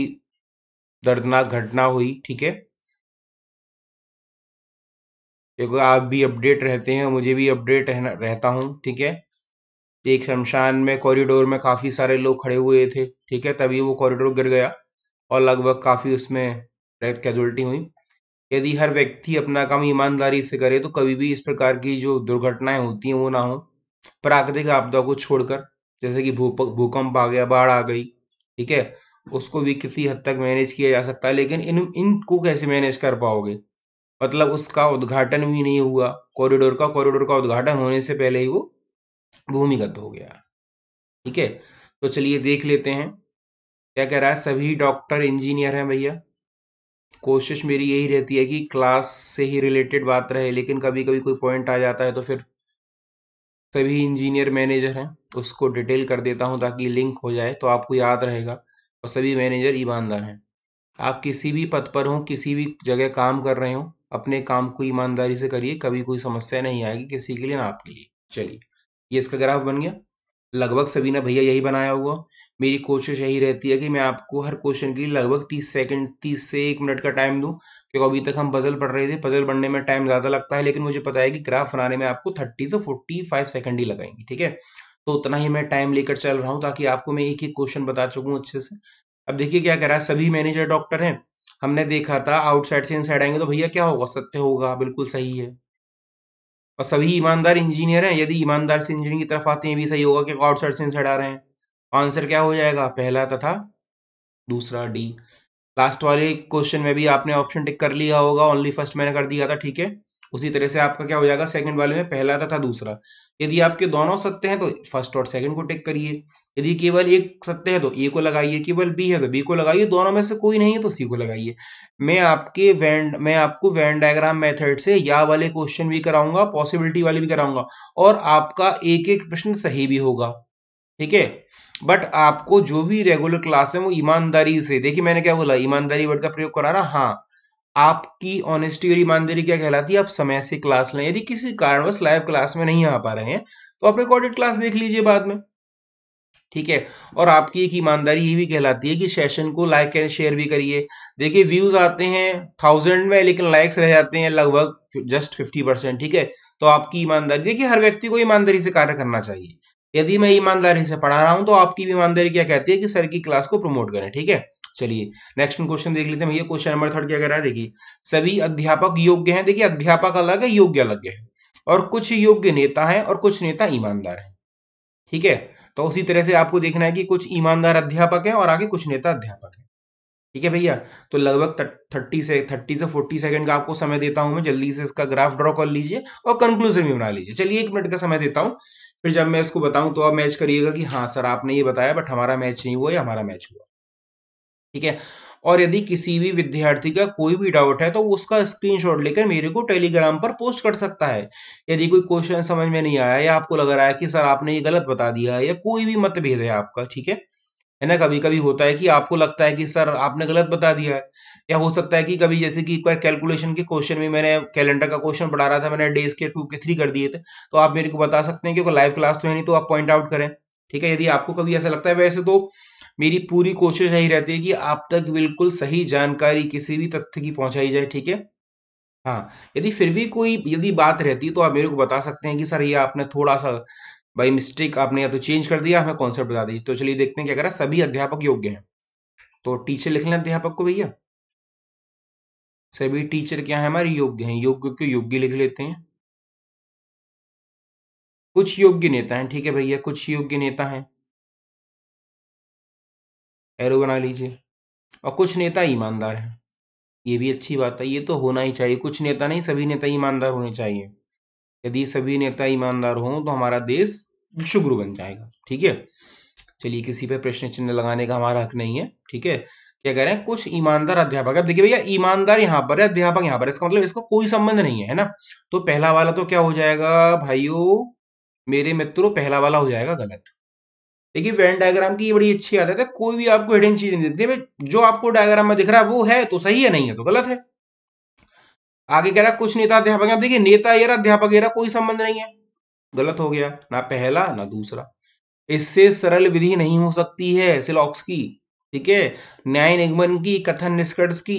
दर्दनाक घटना हुई ठीक है देखो आप भी अपडेट रहते हैं मुझे भी अपडेट रहना रहता हूं ठीक है एक शमशान में कॉरिडोर में काफ़ी सारे लोग खड़े हुए थे ठीक है तभी वो कॉरिडोर गिर गया और लगभग काफ़ी उसमें कैजुअलिटी हुई यदि हर व्यक्ति अपना काम ईमानदारी से करे तो कभी भी इस प्रकार की जो दुर्घटनाएं होती हैं वो ना हो प्राकृतिक आपदा को छोड़कर जैसे कि भूकंप आ गया बाढ़ आ गई ठीक है उसको भी किसी हद तक मैनेज किया जा सकता है लेकिन इन इनको कैसे मैनेज कर पाओगे मतलब उसका उद्घाटन भी नहीं हुआ कॉरिडोर का कॉरिडोर का उद्घाटन होने से पहले ही वो भूमिगत हो गया ठीक है तो चलिए देख लेते हैं क्या कह रहा है सभी डॉक्टर इंजीनियर हैं भैया कोशिश मेरी यही रहती है कि क्लास से ही रिलेटेड बात रहे लेकिन कभी कभी कोई पॉइंट आ जाता है तो फिर सभी इंजीनियर मैनेजर हैं उसको डिटेल कर देता हूं ताकि लिंक हो जाए तो आपको याद रहेगा और सभी मैनेजर ईमानदार हैं आप किसी भी पद पर हों किसी भी जगह काम कर रहे हों अपने काम को ईमानदारी से करिए कभी कोई समस्या नहीं आएगी किसी के लिए ना आपके लिए चलिए ये इसका ग्राफ बन गया लगभग सभी ने भैया यही बनाया हुआ मेरी कोशिश यही रहती है कि मैं आपको हर क्वेश्चन के लिए लगभग तीस सेकंड तीस से एक मिनट का टाइम दूं क्योंकि अभी तक हम पजल पढ़ रहे थे पजल बनने में टाइम ज़्यादा लगता है लेकिन मुझे पता है कि ग्राफ बनाने में आपको थर्टी से फोर्टी फाइव सेकंड ही लगाएंगे ठीक है तो उतना ही मैं टाइम लेकर चल रहा हूँ ताकि आपको मैं एक एक क्वेश्चन बता चुकू अच्छे से अब देखिए क्या कह रहा है सभी मैनेजर डॉक्टर हैं हमने देखा था आउटसाइड से इनसाइड आएंगे तो भैया क्या होगा सत्य होगा बिल्कुल सही है और सभी ईमानदार इंजीनियर हैं यदि ईमानदार से इंजीनियर की तरफ आते हैं भी सही होगा कि आउटसाइड से इनसाइड आ रहे हैं आंसर तो क्या हो जाएगा पहला तथा दूसरा डी लास्ट वाले क्वेश्चन में भी आपने ऑप्शन टिक कर लिया होगा ओनली फर्स्ट मैंने कर दिया था ठीक है उसी तरह से आपका क्या हो जाएगा सेकंड वाले में पहला था दूसरा यदि आपके दोनों सत्य हैं तो फर्स्ट और सेकंड को टिक करिए यदि केवल एक सत्य है तो ए को लगाइए केवल बी है तो बी को लगाइए दोनों में से कोई नहीं है तो सी को लगाइए मैं आपके वैंड मैं आपको वैन डायग्राम मेथड से या वाले क्वेश्चन भी कराऊंगा पॉसिबिलिटी वाले भी कराऊंगा और आपका एक एक प्रश्न सही भी होगा ठीक है बट आपको जो भी रेगुलर क्लास है वो ईमानदारी से देखिए मैंने क्या बोला ईमानदारी वर्ड का प्रयोग करा ना हाँ आपकी ऑनेस्टी और ईमानदारी क्या कहलाती है आप समय से क्लास लें यदि किसी कारणवश लाइव क्लास में नहीं आ पा रहे हैं तो आप रिकॉर्डेड क्लास देख लीजिए बाद में ठीक है और आपकी एक ईमानदारी ये भी कहलाती है कि सेशन को लाइक एंड शेयर भी करिए देखिए व्यूज आते हैं थाउजेंड में लेकिन लाइक्स रह जाते हैं लगभग जस्ट फिफ्टी परसेंट ठीक है तो आपकी ईमानदारी देखिए हर व्यक्ति को ईमानदारी से कार्य करना चाहिए यदि मैं ईमानदारी से पढ़ा रहा हूं तो आपकी भी ईमानदारी क्या कहती है कि सर की क्लास को प्रमोट करें ठीक है चलिए नेक्स्ट क्वेश्चन देख लेते हैं भैया क्वेश्चन नंबर थर्ड क्या कह रहा है देखिए सभी अध्यापक योग्य हैं देखिए अध्यापक अलग है योग्य अलग है और कुछ योग्य नेता हैं और कुछ नेता ईमानदार हैं ठीक है तो उसी तरह से आपको देखना है कि कुछ ईमानदार अध्यापक है और आगे कुछ नेता अध्यापक है ठीक है भैया तो लगभग थर्टी से थर्टी से फोर्टी सेकंड का आपको समय देता हूं मैं जल्दी से इसका ग्राफ ड्रॉ कर लीजिए और कंक्लूजन भी बना लीजिए चलिए एक मिनट का समय देता हूं फिर जब मैं इसको बताऊं तो आप मैच करिएगा कि हाँ सर आपने ये बताया बट हमारा मैच नहीं हुआ या हमारा मैच हुआ ठीक है और यदि किसी भी विद्यार्थी का कोई भी डाउट है तो उसका स्क्रीनशॉट लेकर मेरे को टेलीग्राम पर पोस्ट कर सकता है यदि कोई क्वेश्चन समझ में नहीं आया या आपको लग रहा है कि सर आपने ये गलत बता दिया है या कोई भी मतभेद है आपका ठीक है है ना कभी कभी होता है कि आपको लगता है कि सर आपने गलत बता दिया है या हो सकता है कि कभी जैसे कि एक बार कैलकुलेशन के क्वेश्चन में मैंने कैलेंडर का क्वेश्चन पढ़ा रहा था मैंने डेज के टू के थ्री कर दिए थे तो आप मेरे को बता सकते हैं क्योंकि लाइव क्लास तो है नहीं तो आप पॉइंट आउट करें ठीक है यदि आपको कभी ऐसा लगता है वैसे तो मेरी पूरी कोशिश यही रहती है कि आप तक बिल्कुल सही जानकारी किसी भी तथ्य की पहुंचाई जाए ठीक है हाँ यदि फिर भी कोई यदि बात रहती है तो आप मेरे को बता सकते हैं कि सर ये आपने थोड़ा सा बाई मिस्टेक आपने या तो चेंज कर दिया हमें कॉन्सेप्ट बता दीजिए तो चलिए देखते हैं क्या करा सभी अध्यापक योग्य हैं तो टीचर लिख लें अध्यापक को भैया सभी टीचर क्या है हमारे योग्य हैं योग्य क्यों योग्य लिख लेते हैं कुछ योग्य नेता हैं ठीक है भैया कुछ योग्य नेता हैं एरो बना लीजिए और कुछ नेता ईमानदार हैं ये भी अच्छी बात है ये तो होना ही चाहिए कुछ नेता नहीं सभी नेता ईमानदार होने चाहिए यदि सभी नेता ईमानदार हों तो हमारा देश विश्वगुरु बन जाएगा ठीक है चलिए किसी पे प्रश्न चिन्ह लगाने का हमारा हक नहीं है ठीक है क्या कह रहे हैं कुछ ईमानदार अध्यापक अब देखिए भैया ईमानदार यहाँ पर है अध्यापक यहाँ पर इसका मतलब इसका कोई संबंध नहीं है है ना तो पहला वाला तो क्या हो जाएगा भाइयों मेरे मित्रों पहला वाला हो जाएगा गलत देखिए वेन डायग्राम की ये बड़ी अच्छी आदत है कोई भी आपको हिडन चीज नहीं दिखती जो आपको डायग्राम में दिख रहा है वो है तो सही है नहीं है तो गलत है आगे कह रहा कुछ नेता अध्यापक अब देखिए नेता यार अध्यापक यार कोई संबंध नहीं है गलत हो गया ना पहला ना दूसरा इससे सरल विधि नहीं हो सकती है सिलॉक्स की ठीक है न्याय निगमन की कथन निष्कर्ष की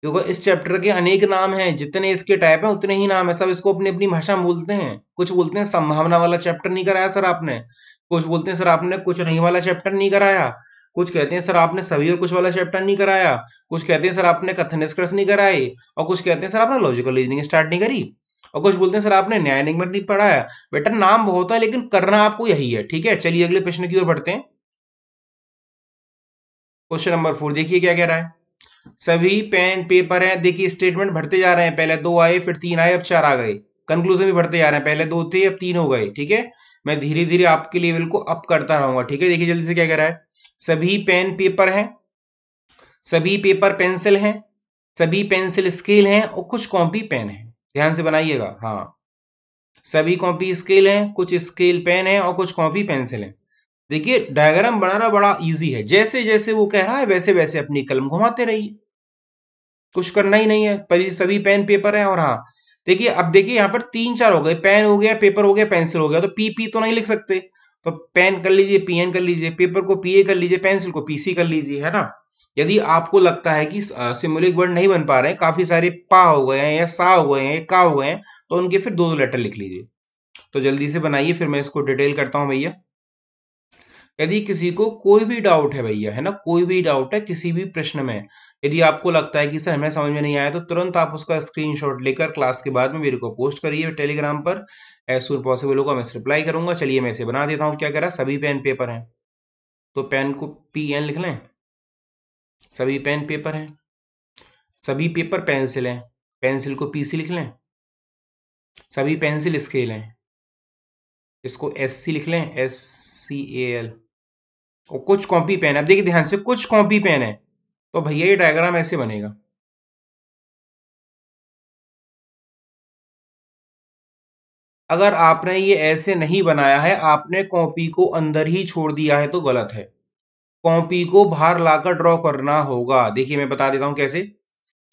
क्योंकि इस चैप्टर के अनेक नाम हैं जितने इसके टाइप हैं उतने ही नाम है सब इसको अपनी अपनी भाषा में बोलते हैं कुछ बोलते हैं संभावना वाला चैप्टर नहीं कराया सर आपने कुछ बोलते हैं सर आपने कुछ नहीं वाला चैप्टर नहीं कराया कुछ कहते हैं सर आपने सभी और कुछ वाला चैप्टर नहीं कराया कुछ कहते हैं सर आपने कथन निष्कर्ष नहीं कराए और कुछ कहते हैं सर आपने लॉजिकल रीजनिंग स्टार्ट नहीं करी और कुछ बोलते हैं सर आपने न्याय निगमन नहीं पढ़ाया बेटा नाम बहुत है लेकिन करना आपको यही है ठीक है चलिए अगले प्रश्न की ओर बढ़ते हैं क्वेश्चन नंबर फोर देखिए क्या कह रहा है सभी पेन पेपर हैं देखिए स्टेटमेंट भरते जा रहे हैं पहले दो आए फिर तीन आए अब चार आ गए कंक्लूजन भी भरते जा रहे हैं पहले दो थे अब तीन हो गए ठीक है मैं धीरे धीरे आपके लेवल को अप करता रहूंगा ठीक है देखिए जल्दी से क्या कह रहा है सभी पेन पेपर हैं सभी पेपर पेंसिल हैं सभी पेंसिल स्केल हैं और कुछ कॉपी पेन है ध्यान से बनाइएगा हाँ सभी कॉपी स्केल हैं कुछ स्केल पेन है और कुछ कॉपी पेंसिल है देखिए डायग्राम बनाना बड़ा इजी है जैसे जैसे वो कह रहा है वैसे वैसे अपनी कलम घुमाते रहिए कुछ करना ही नहीं है सभी पेन पेपर है और हाँ देखिए अब देखिए यहाँ पर तीन चार हो गए पेन हो गया पेपर हो गया पेंसिल हो गया तो पी पी तो नहीं लिख सकते तो पेन कर लीजिए पीएन कर लीजिए पेपर को पीए कर लीजिए पेंसिल को पीसी कर लीजिए है ना यदि आपको लगता है कि सिमुलिक वर्ड नहीं बन पा रहे हैं काफी सारे पा हो गए हैं या सा हो गए हैं या का हो गए हैं तो उनके फिर दो दो लेटर लिख लीजिए तो जल्दी से बनाइए फिर मैं इसको डिटेल करता हूँ भैया यदि किसी को कोई भी डाउट है भैया है ना कोई भी डाउट है किसी भी प्रश्न में यदि आपको लगता है कि सर हमें समझ में नहीं आया तो तुरंत आप उसका स्क्रीनशॉट लेकर क्लास के बाद में मेरे को पोस्ट करिए टेलीग्राम पर एज सुन पॉसिबल होगा मैं रिप्लाई करूंगा चलिए मैं इसे बना देता हूँ क्या रहा है सभी पेन पेपर हैं तो पेन को पी एन लिख लें सभी पेन पेपर हैं सभी पेपर पेंसिल हैं पेंसिल को पी सी लिख लें सभी पेंसिल स्केल हैं इसको एस सी लिख लें एस सी ए एल और कुछ कॉपी पेन अब देखिए ध्यान से कुछ कॉपी पेन है तो भैया ये डायग्राम ऐसे बनेगा अगर आपने ये ऐसे नहीं बनाया है आपने कॉपी को अंदर ही छोड़ दिया है तो गलत है कॉपी को बाहर लाकर ड्रॉ करना होगा देखिए मैं बता देता हूं कैसे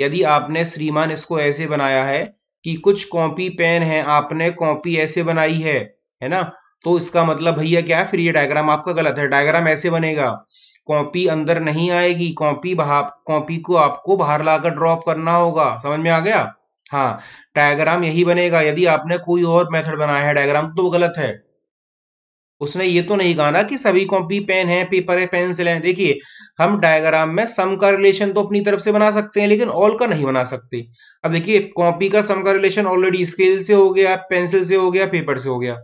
यदि आपने श्रीमान इसको ऐसे बनाया है कि कुछ कॉपी पेन है आपने कॉपी ऐसे बनाई है है ना तो इसका मतलब भैया क्या है फिर ये डायग्राम आपका गलत है डायग्राम ऐसे बनेगा कॉपी अंदर नहीं आएगी कॉपी बाहर कॉपी को आपको बाहर लाकर ड्रॉप करना होगा समझ में आ गया हाँ डायग्राम यही बनेगा यदि आपने कोई और मेथड बनाया है डायग्राम तो वो गलत है उसने ये तो नहीं कहा ना कि सभी कॉपी पेन है पेपर है पेंसिल है देखिए हम डायग्राम में सम का रिलेशन तो अपनी तरफ से बना सकते हैं लेकिन ऑल का नहीं बना सकते अब देखिए कॉपी का सम का रिलेशन ऑलरेडी स्केल से हो गया पेंसिल से हो गया पेपर से हो गया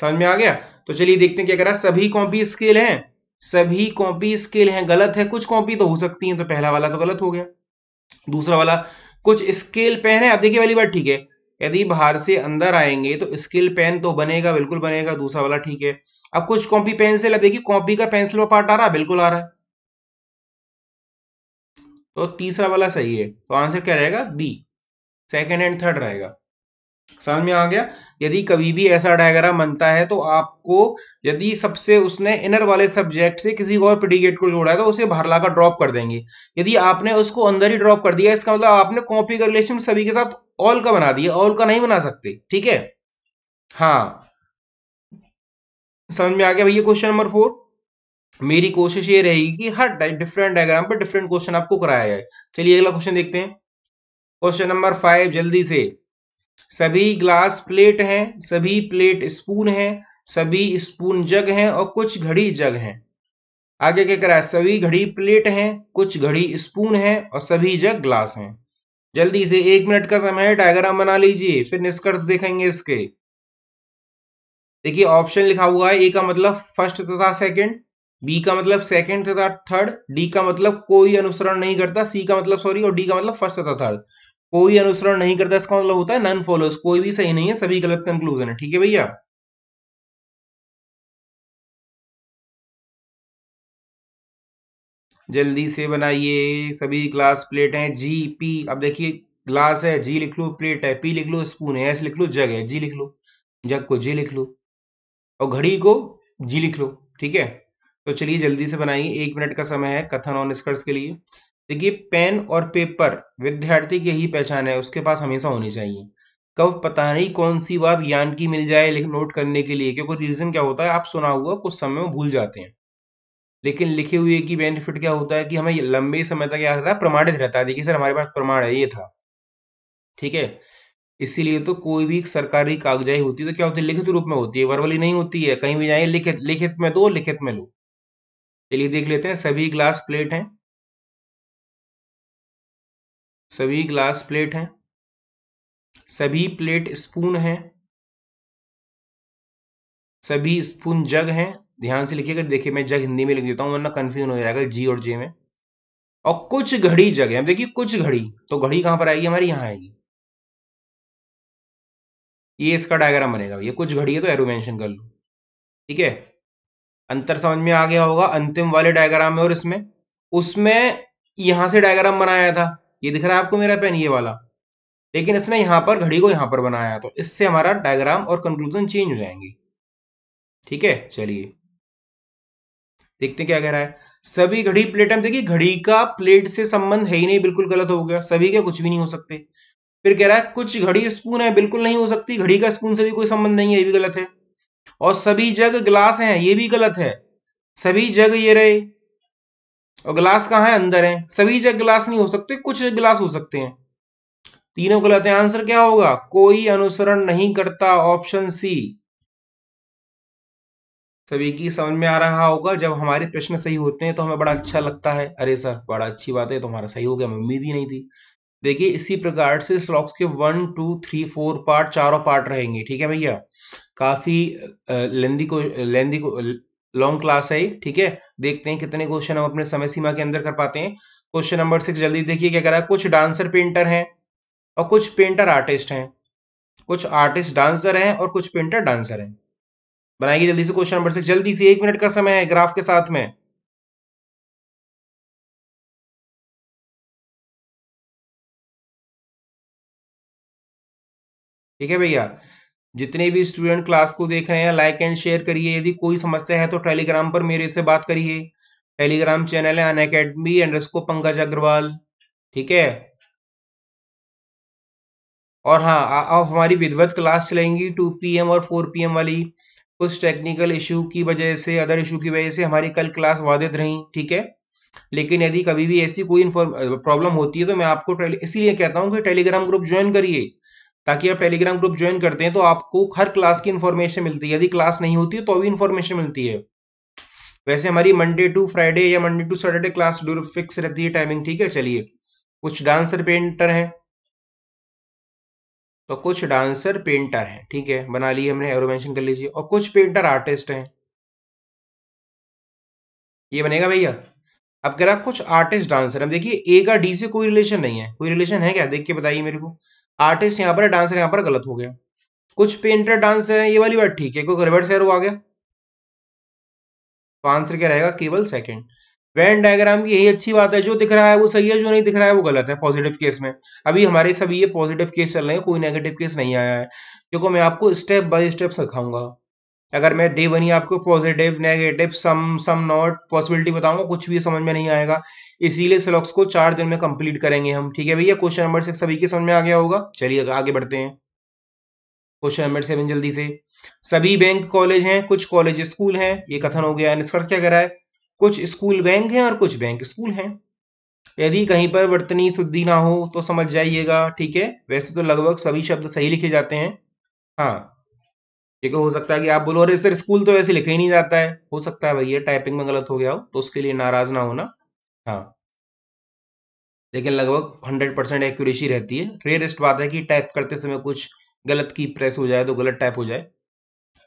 समझ में आ गया तो चलिए देखते हैं क्या करा सभी कॉपी स्केल हैं सभी कॉपी स्केल हैं गलत है कुछ कॉपी तो हो सकती हैं तो पहला वाला तो गलत हो गया दूसरा वाला कुछ स्केल पेन है अब देखिए वाली बात ठीक है यदि बाहर से अंदर आएंगे तो स्केल पेन तो बनेगा बिल्कुल बनेगा दूसरा वाला ठीक है अब कुछ कॉपी पेंसिल अब देखिए कॉपी का पेंसिल का पार्ट आ रहा है बिल्कुल आ रहा है तो तीसरा वाला सही है तो आंसर क्या रहेगा बी सेकेंड एंड थर्ड रहेगा समझ में आ गया यदि कभी भी ऐसा डायग्राम बनता है तो आपको यदि सबसे उसने इनर वाले सब्जेक्ट से किसी और प्रिडिकेट को जोड़ा है तो उसे बाहर लाकर ड्रॉप कर देंगे यदि आपने उसको अंदर ही ड्रॉप कर दिया इसका मतलब आपने कॉपी का रिलेशन सभी के साथ ऑल का बना दिया ऑल का नहीं बना सकते ठीक है हाँ समझ में आ गया भैया क्वेश्चन नंबर फोर मेरी कोशिश ये रहेगी कि हर डिफरेंट डायग्राम पर डिफरेंट क्वेश्चन आपको कराया जाए चलिए अगला क्वेश्चन देखते हैं क्वेश्चन नंबर फाइव जल्दी से सभी ग्लास प्लेट हैं सभी प्लेट स्पून हैं सभी स्पून जग हैं और कुछ घड़ी जग हैं आगे क्या करा है सभी घड़ी प्लेट हैं कुछ घड़ी स्पून हैं और सभी जग ग्लास हैं जल्दी से एक मिनट का समय है डायग्राम बना लीजिए फिर निष्कर्ष देखेंगे इसके देखिए ऑप्शन लिखा हुआ है ए का मतलब फर्स्ट तथा सेकंड बी का मतलब सेकंड तथा थर्ड डी का मतलब कोई अनुसरण नहीं करता सी का मतलब सॉरी और डी का मतलब फर्स्ट तथा थर्ड कोई अनुसरण नहीं करता इसका मतलब होता है नन फॉलोअर्स कोई भी सही नहीं है सभी गलत कंक्लूजन है ठीक है भैया जल्दी से बनाइए सभी ग्लास प्लेट हैं जी पी अब देखिए ग्लास है जी लिख लो प्लेट है पी लिख लो स्पून है एस लिख लो जग है जी लिख लो जग को जी लिख लो और घड़ी को जी लिख लो ठीक है तो चलिए जल्दी से बनाइए एक मिनट का समय है कथन और निष्कर्ष के लिए देखिए पेन और पेपर विद्यार्थी की ही पहचान है उसके पास हमेशा होनी चाहिए कब पता नहीं कौन सी बात ज्ञान की मिल जाए लेकिन नोट करने के लिए क्योंकि रीज़न क्या होता है आप सुना हुआ कुछ समय में भूल जाते हैं लेकिन लिखे हुए की बेनिफिट क्या होता है कि हमें लंबे समय तक याद रहता है प्रमाणित रहता है देखिए सर हमारे पास प्रमाण है ये था ठीक है इसीलिए तो कोई भी सरकारी कागजाई होती है तो क्या होती है लिखित रूप में होती है वर्वली नहीं होती है कहीं भी जाए लिखित लिखित में दो लिखित में लो चलिए देख लेते हैं सभी ग्लास प्लेट हैं सभी ग्लास प्लेट हैं सभी प्लेट स्पून हैं सभी स्पून जग हैं ध्यान से लिखिएगा देखिए मैं जग हिंदी में लिख देता हूँ वरना कंफ्यूजन हो जाएगा जी और जे में और कुछ घड़ी जग है देखिए कुछ घड़ी तो घड़ी कहां पर आएगी हमारी यहां आएगी ये इसका डायग्राम बनेगा ये कुछ घड़ी है तो एरो मेंशन कर लो ठीक है अंतर समझ में आ गया होगा अंतिम वाले डायग्राम में और इसमें उसमें यहां से डायग्राम बनाया था ये दिख रहा है आपको मेरा पेन ये वाला लेकिन इसने यहाँ पर घड़ी को यहाँ पर बनाया तो इससे हमारा डायग्राम और कंक्लूजन चेंज हो जाएंगे ठीक है चलिए देखते हैं क्या कह रहा है सभी घड़ी प्लेटम देखिए घड़ी का प्लेट से संबंध है ही नहीं बिल्कुल गलत हो गया सभी के कुछ भी नहीं हो सकते फिर कह रहा है कुछ घड़ी स्पून है बिल्कुल नहीं हो सकती घड़ी का स्पून से भी कोई संबंध नहीं है ये भी गलत है और सभी जग ग्लास है ये भी गलत है सभी जग ये रहे और ग्लास कहाँ है अंदर है सभी जगह गिलास नहीं हो सकते कुछ गिलास हो सकते हैं तीनों गलत है आंसर क्या होगा कोई अनुसरण नहीं करता ऑप्शन सी सभी की समझ में आ रहा होगा जब हमारे प्रश्न सही होते हैं तो हमें बड़ा अच्छा लगता है अरे सर बड़ा अच्छी बात है तुम्हारा सही हो गया हमें उम्मीद ही नहीं थी देखिए इसी प्रकार से स्लॉक्स के one two three four part चारों पार्ट रहेंगे ठीक है भैया काफी लेंदी को लेंदी को लॉन्ग क्लास है ठीक है देखते हैं कितने क्वेश्चन हम अपने समय सीमा के अंदर कर पाते हैं क्वेश्चन नंबर सिक्स जल्दी देखिए क्या करा कुछ डांसर पेंटर हैं और कुछ पेंटर आर्टिस्ट हैं कुछ आर्टिस्ट डांसर हैं और कुछ पेंटर डांसर हैं बनाएगी जल्दी से क्वेश्चन नंबर सिक्स जल्दी से एक मिनट का समय है ग्राफ के साथ में ठीक है भैया जितने भी स्टूडेंट क्लास को देख रहे हैं लाइक एंड शेयर करिए यदि कोई समस्या है तो टेलीग्राम पर मेरे से बात करिए टेलीग्राम चैनल है अन अकेडमी अंडरस्को पंकज अग्रवाल ठीक है और हाँ अब हमारी विधिवत क्लास चलेंगी टू पी और फोर पी वाली कुछ टेक्निकल इशू की वजह से अदर इशू की वजह से हमारी कल क्लास वादित रही ठीक है लेकिन यदि कभी भी ऐसी कोई प्रॉब्लम होती है तो मैं आपको इसलिए कहता हूँ कि टेलीग्राम ग्रुप ज्वाइन करिए ताकि आप टेलीग्राम ग्रुप ज्वाइन करते हैं तो आपको हर क्लास की इन्फॉर्मेशन मिलती है यदि क्लास नहीं होती है तो भी इन्फॉर्मेशन मिलती है वैसे हमारी मंडे टू फ्राइडे या Monday to Saturday class fix रहती है टाइमिंग ठीक है चलिए कुछ डांसर पेंटर हैं तो कुछ डांसर पेंटर हैं ठीक है बना लिए हमने एरो मेंशन कर लीजिए और कुछ पेंटर आर्टिस्ट हैं ये बनेगा भैया अब कह रहा कुछ आर्टिस्ट डांसर हम देखिए ए का डी से कोई रिलेशन नहीं है कोई रिलेशन है क्या देख के बताइए मेरे को आर्टिस्ट यहाँ पर डांसर यहाँ पर गलत हो गया कुछ पेंटर डांसर है ये वाली बात ठीक है क्योंकि रिवर्स एरो आ गया तो आंसर क्या रहेगा केवल सेकंड वैन डायग्राम की यही अच्छी बात है जो दिख रहा है वो सही है जो नहीं दिख रहा है वो गलत है पॉजिटिव केस में अभी हमारे सभी ये पॉजिटिव केस चल रहे हैं कोई नेगेटिव केस नहीं आया है क्योंकि मैं आपको स्टेप बाय स्टेप सिखाऊंगा अगर मैं डे बनी आपको positive negative some some not possibility बताऊंगा कुछ भी समझ में नहीं आएगा इसीलिए सिलॉक्स को चार दिन में कंप्लीट करेंगे हम ठीक है भैया क्वेश्चन नंबर सिक्स सभी के समझ में आ गया होगा चलिए आगे बढ़ते हैं क्वेश्चन नंबर सेवन जल्दी से सभी बैंक कॉलेज हैं कुछ कॉलेज स्कूल हैं ये कथन हो गया निष्कर्ष क्या रहा है कुछ स्कूल बैंक हैं और कुछ बैंक स्कूल हैं यदि कहीं पर वर्तनी शुद्धि ना हो तो समझ जाइएगा ठीक है वैसे तो लगभग सभी शब्द सही लिखे जाते हैं हाँ क्योंकि तो हो सकता है कि आप बोलो अरे सर स्कूल तो ऐसे लिखा ही नहीं जाता है हो सकता है भैया टाइपिंग में गलत हो गया हो तो उसके लिए नाराज ना होना हाँ लेकिन लगभग हंड्रेड परसेंट एक्यूरेसी रहती है रेयरेस्ट बात है कि टाइप करते समय कुछ गलत की प्रेस हो जाए तो गलत टाइप हो जाए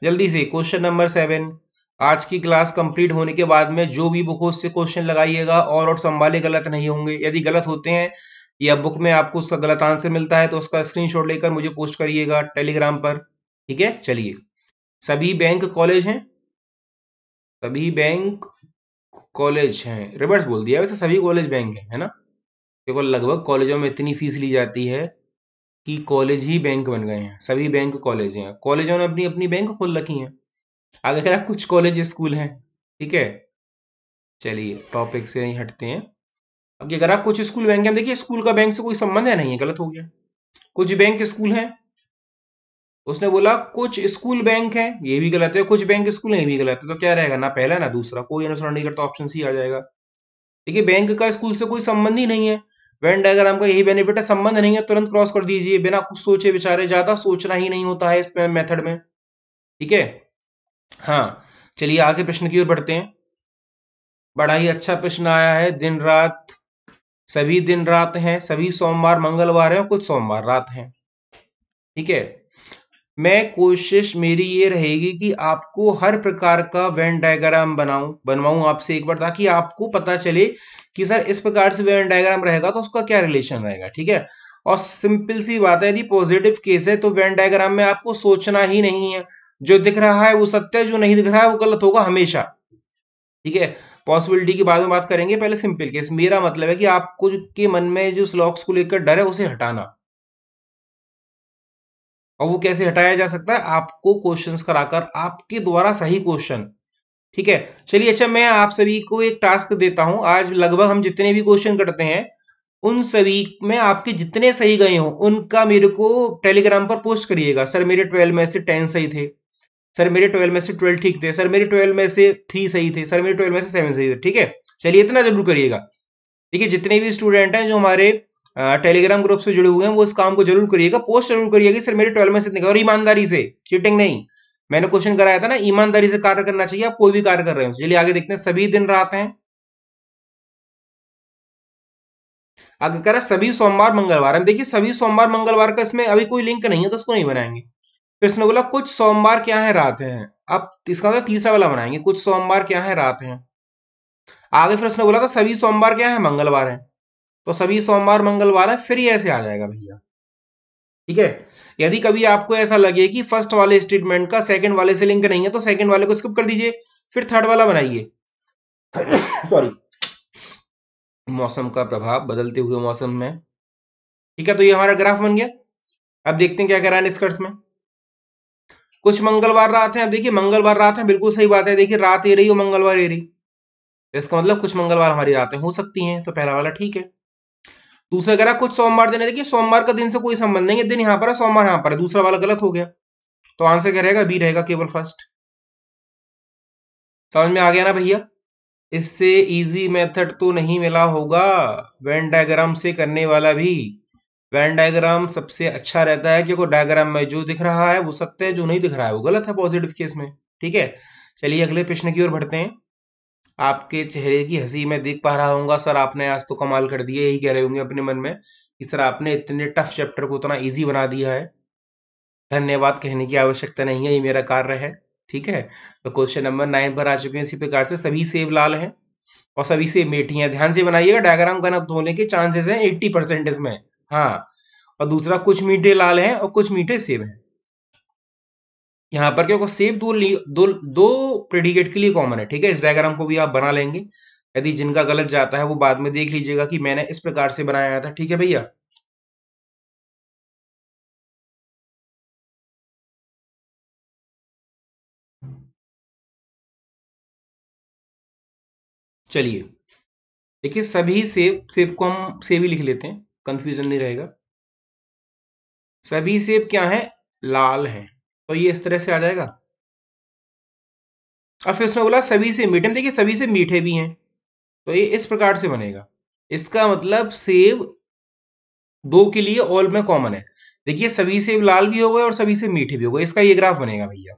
जल्दी से क्वेश्चन नंबर सेवन आज की क्लास कंप्लीट होने के बाद में जो भी बुक हो उससे क्वेश्चन लगाइएगा और और संभाले गलत नहीं होंगे यदि गलत होते हैं या बुक में आपको उसका गलत आंसर मिलता है तो उसका स्क्रीनशॉट लेकर मुझे पोस्ट करिएगा टेलीग्राम पर ठीक है चलिए सभी बैंक कॉलेज हैं सभी बैंक कॉलेज हैं रिवर्स बोल दिया वैसे सभी कॉलेज बैंक हैं है ना देखो लगभग कॉलेजों में इतनी फीस ली जाती है कि कॉलेज ही बैंक बन गए हैं सभी बैंक कॉलेज हैं कॉलेजों ने अपनी अपनी बैंक खोल रखी हैं आगे खैर कुछ कॉलेज स्कूल हैं ठीक है चलिए टॉपिक से नहीं हटते हैं अब ये आप कुछ स्कूल बैंक हैं देखिए स्कूल का बैंक से कोई संबंध है नहीं है गलत हो गया कुछ बैंक स्कूल हैं उसने बोला कुछ स्कूल बैंक है ये भी गलत है कुछ बैंक स्कूल है ये भी गलत है तो क्या रहेगा ना पहला ना दूसरा कोई अनुसरण नहीं करता ऑप्शन सी आ जाएगा देखिए बैंक का स्कूल से कोई संबंध ही नहीं है वेन डायग्राम का यही बेनिफिट है संबंध नहीं है तुरंत क्रॉस कर दीजिए बिना कुछ सोचे विचारे ज्यादा सोचना ही नहीं होता है इस मेथड में ठीक है हाँ चलिए आगे प्रश्न की ओर बढ़ते हैं बड़ा ही अच्छा प्रश्न आया है दिन रात सभी दिन रात हैं सभी सोमवार मंगलवार हैं कुछ सोमवार रात हैं ठीक है मैं कोशिश मेरी ये रहेगी कि आपको हर प्रकार का वेन डायग्राम बनाऊं बनवाऊं आपसे एक बार ताकि आपको पता चले कि सर इस प्रकार से वेन डायग्राम रहेगा तो उसका क्या रिलेशन रहेगा ठीक है और सिंपल सी बात है यदि पॉजिटिव केस है तो वेन डायग्राम में आपको सोचना ही नहीं है जो दिख रहा है वो सत्य है जो नहीं दिख रहा है वो गलत होगा हमेशा ठीक है पॉसिबिलिटी की बाद में बात करेंगे पहले सिंपल केस मेरा मतलब है कि आपको के मन में जो स्लॉक्स को लेकर डर है उसे हटाना और वो कैसे हटाया जा सकता है आपको क्वेश्चंस कराकर आपके द्वारा सही क्वेश्चन ठीक है चलिए अच्छा मैं आप सभी को एक टास्क देता हूं आज लगभग हम जितने भी क्वेश्चन करते हैं उन सभी में आपके जितने सही गए हों उनका मेरे को टेलीग्राम पर पोस्ट करिएगा सर मेरे ट्वेल्व में से टेन सही थे सर मेरे ट्वेल्व में से ट्वेल्व ठीक थे सर मेरे ट्वेल्व में से थ्री सही थे सर मेरे ट्वेल्व में से सेवन सही थे ठीक है चलिए इतना जरूर करिएगा ठीक है जितने भी स्टूडेंट हैं जो हमारे टेलीग्राम ग्रुप से जुड़े हुए हैं वो इस काम को जरूर करिएगा पोस्ट जरूर करिएगा सर मेरे ट्वेल्व में से और ईमानदारी से चीटिंग नहीं मैंने क्वेश्चन कराया था ना ईमानदारी से कार्य करना चाहिए आप कोई भी कार्य कर रहे हो चलिए आगे देखते हैं सभी दिन रात हैं आगे कर है सभी सोमवार मंगलवार देखिए सभी सोमवार मंगलवार का इसमें अभी कोई लिंक नहीं है तो उसको नहीं बनाएंगे फिर तो इसने बोला कुछ सोमवार क्या है रात है अब इसका मतलब तीसरा वाला बनाएंगे कुछ सोमवार क्या है रात है आगे फिर उसने बोला था सभी सोमवार क्या है मंगलवार है तो सभी सोमवार मंगलवार है फिर ऐसे आ जाएगा भैया ठीक है यदि कभी आपको ऐसा लगे कि फर्स्ट वाले स्टेटमेंट का सेकंड वाले से लिंक नहीं है तो सेकंड वाले को स्किप कर दीजिए फिर थर्ड वाला बनाइए सॉरी मौसम का प्रभाव बदलते हुए मौसम में ठीक है तो ये हमारा ग्राफ बन गया अब देखते हैं क्या कह रहा है निष्कर्ष में कुछ मंगलवार रात है अब देखिए मंगलवार रात है बिल्कुल सही बात है देखिए रात ए रही हो मंगलवार ए रही इसका मतलब कुछ मंगलवार हमारी रातें हो सकती हैं तो पहला वाला ठीक है दूसरा कह रहा कुछ सोमवार दिन देखिए सोमवार का दिन से कोई संबंध नहीं है दिन यहां पर है सोमवार यहां पर है दूसरा वाला गलत हो गया तो आंसर क्या रहेगा बी रहेगा केवल फर्स्ट समझ में आ गया ना भैया इससे इजी मेथड तो नहीं मिला होगा वेन डायग्राम से करने वाला भी वेन डायग्राम सबसे अच्छा रहता है क्योंकि डायग्राम में जो दिख रहा है वो सत्य है जो नहीं दिख रहा है वो गलत है पॉजिटिव केस में ठीक है चलिए अगले प्रश्न की ओर बढ़ते हैं आपके चेहरे की हंसी मैं देख पा रहा हूँ सर आपने आज तो कमाल कर दिया यही कह रहे होंगे अपने मन में कि सर आपने इतने टफ चैप्टर को उतना ईजी बना दिया है धन्यवाद कहने की आवश्यकता नहीं है ये मेरा कार्य है ठीक है तो क्वेश्चन नंबर नाइन पर आ चुके हैं इसी प्रकार से सभी सेब लाल हैं और सभी सेब मेठी हैं ध्यान से बनाइएगा डायग्राम गलत धोने के चांसेस हैं एट्टी परसेंट इसमें हाँ और दूसरा कुछ मीठे लाल हैं और कुछ मीठे सेब हैं यहां पर क्या होगा दो दो दो प्रेडिकेट के लिए कॉमन है ठीक है इस डायग्राम को भी आप बना लेंगे यदि जिनका गलत जाता है वो बाद में देख लीजिएगा कि मैंने इस प्रकार से बनाया था ठीक है भैया चलिए देखिए सभी सेब सेब को हम सेब ही लिख लेते हैं कंफ्यूजन नहीं रहेगा सभी सेब क्या है लाल हैं तो ये इस तरह से आ जाएगा और फिर उसने बोला सभी से मीठे देखिए सभी से मीठे भी हैं तो ये इस प्रकार से बनेगा इसका मतलब सेब दो के लिए ऑल में कॉमन है देखिए सभी सेब लाल भी हो गए और सभी से मीठे भी हो गए इसका ये ग्राफ बनेगा भैया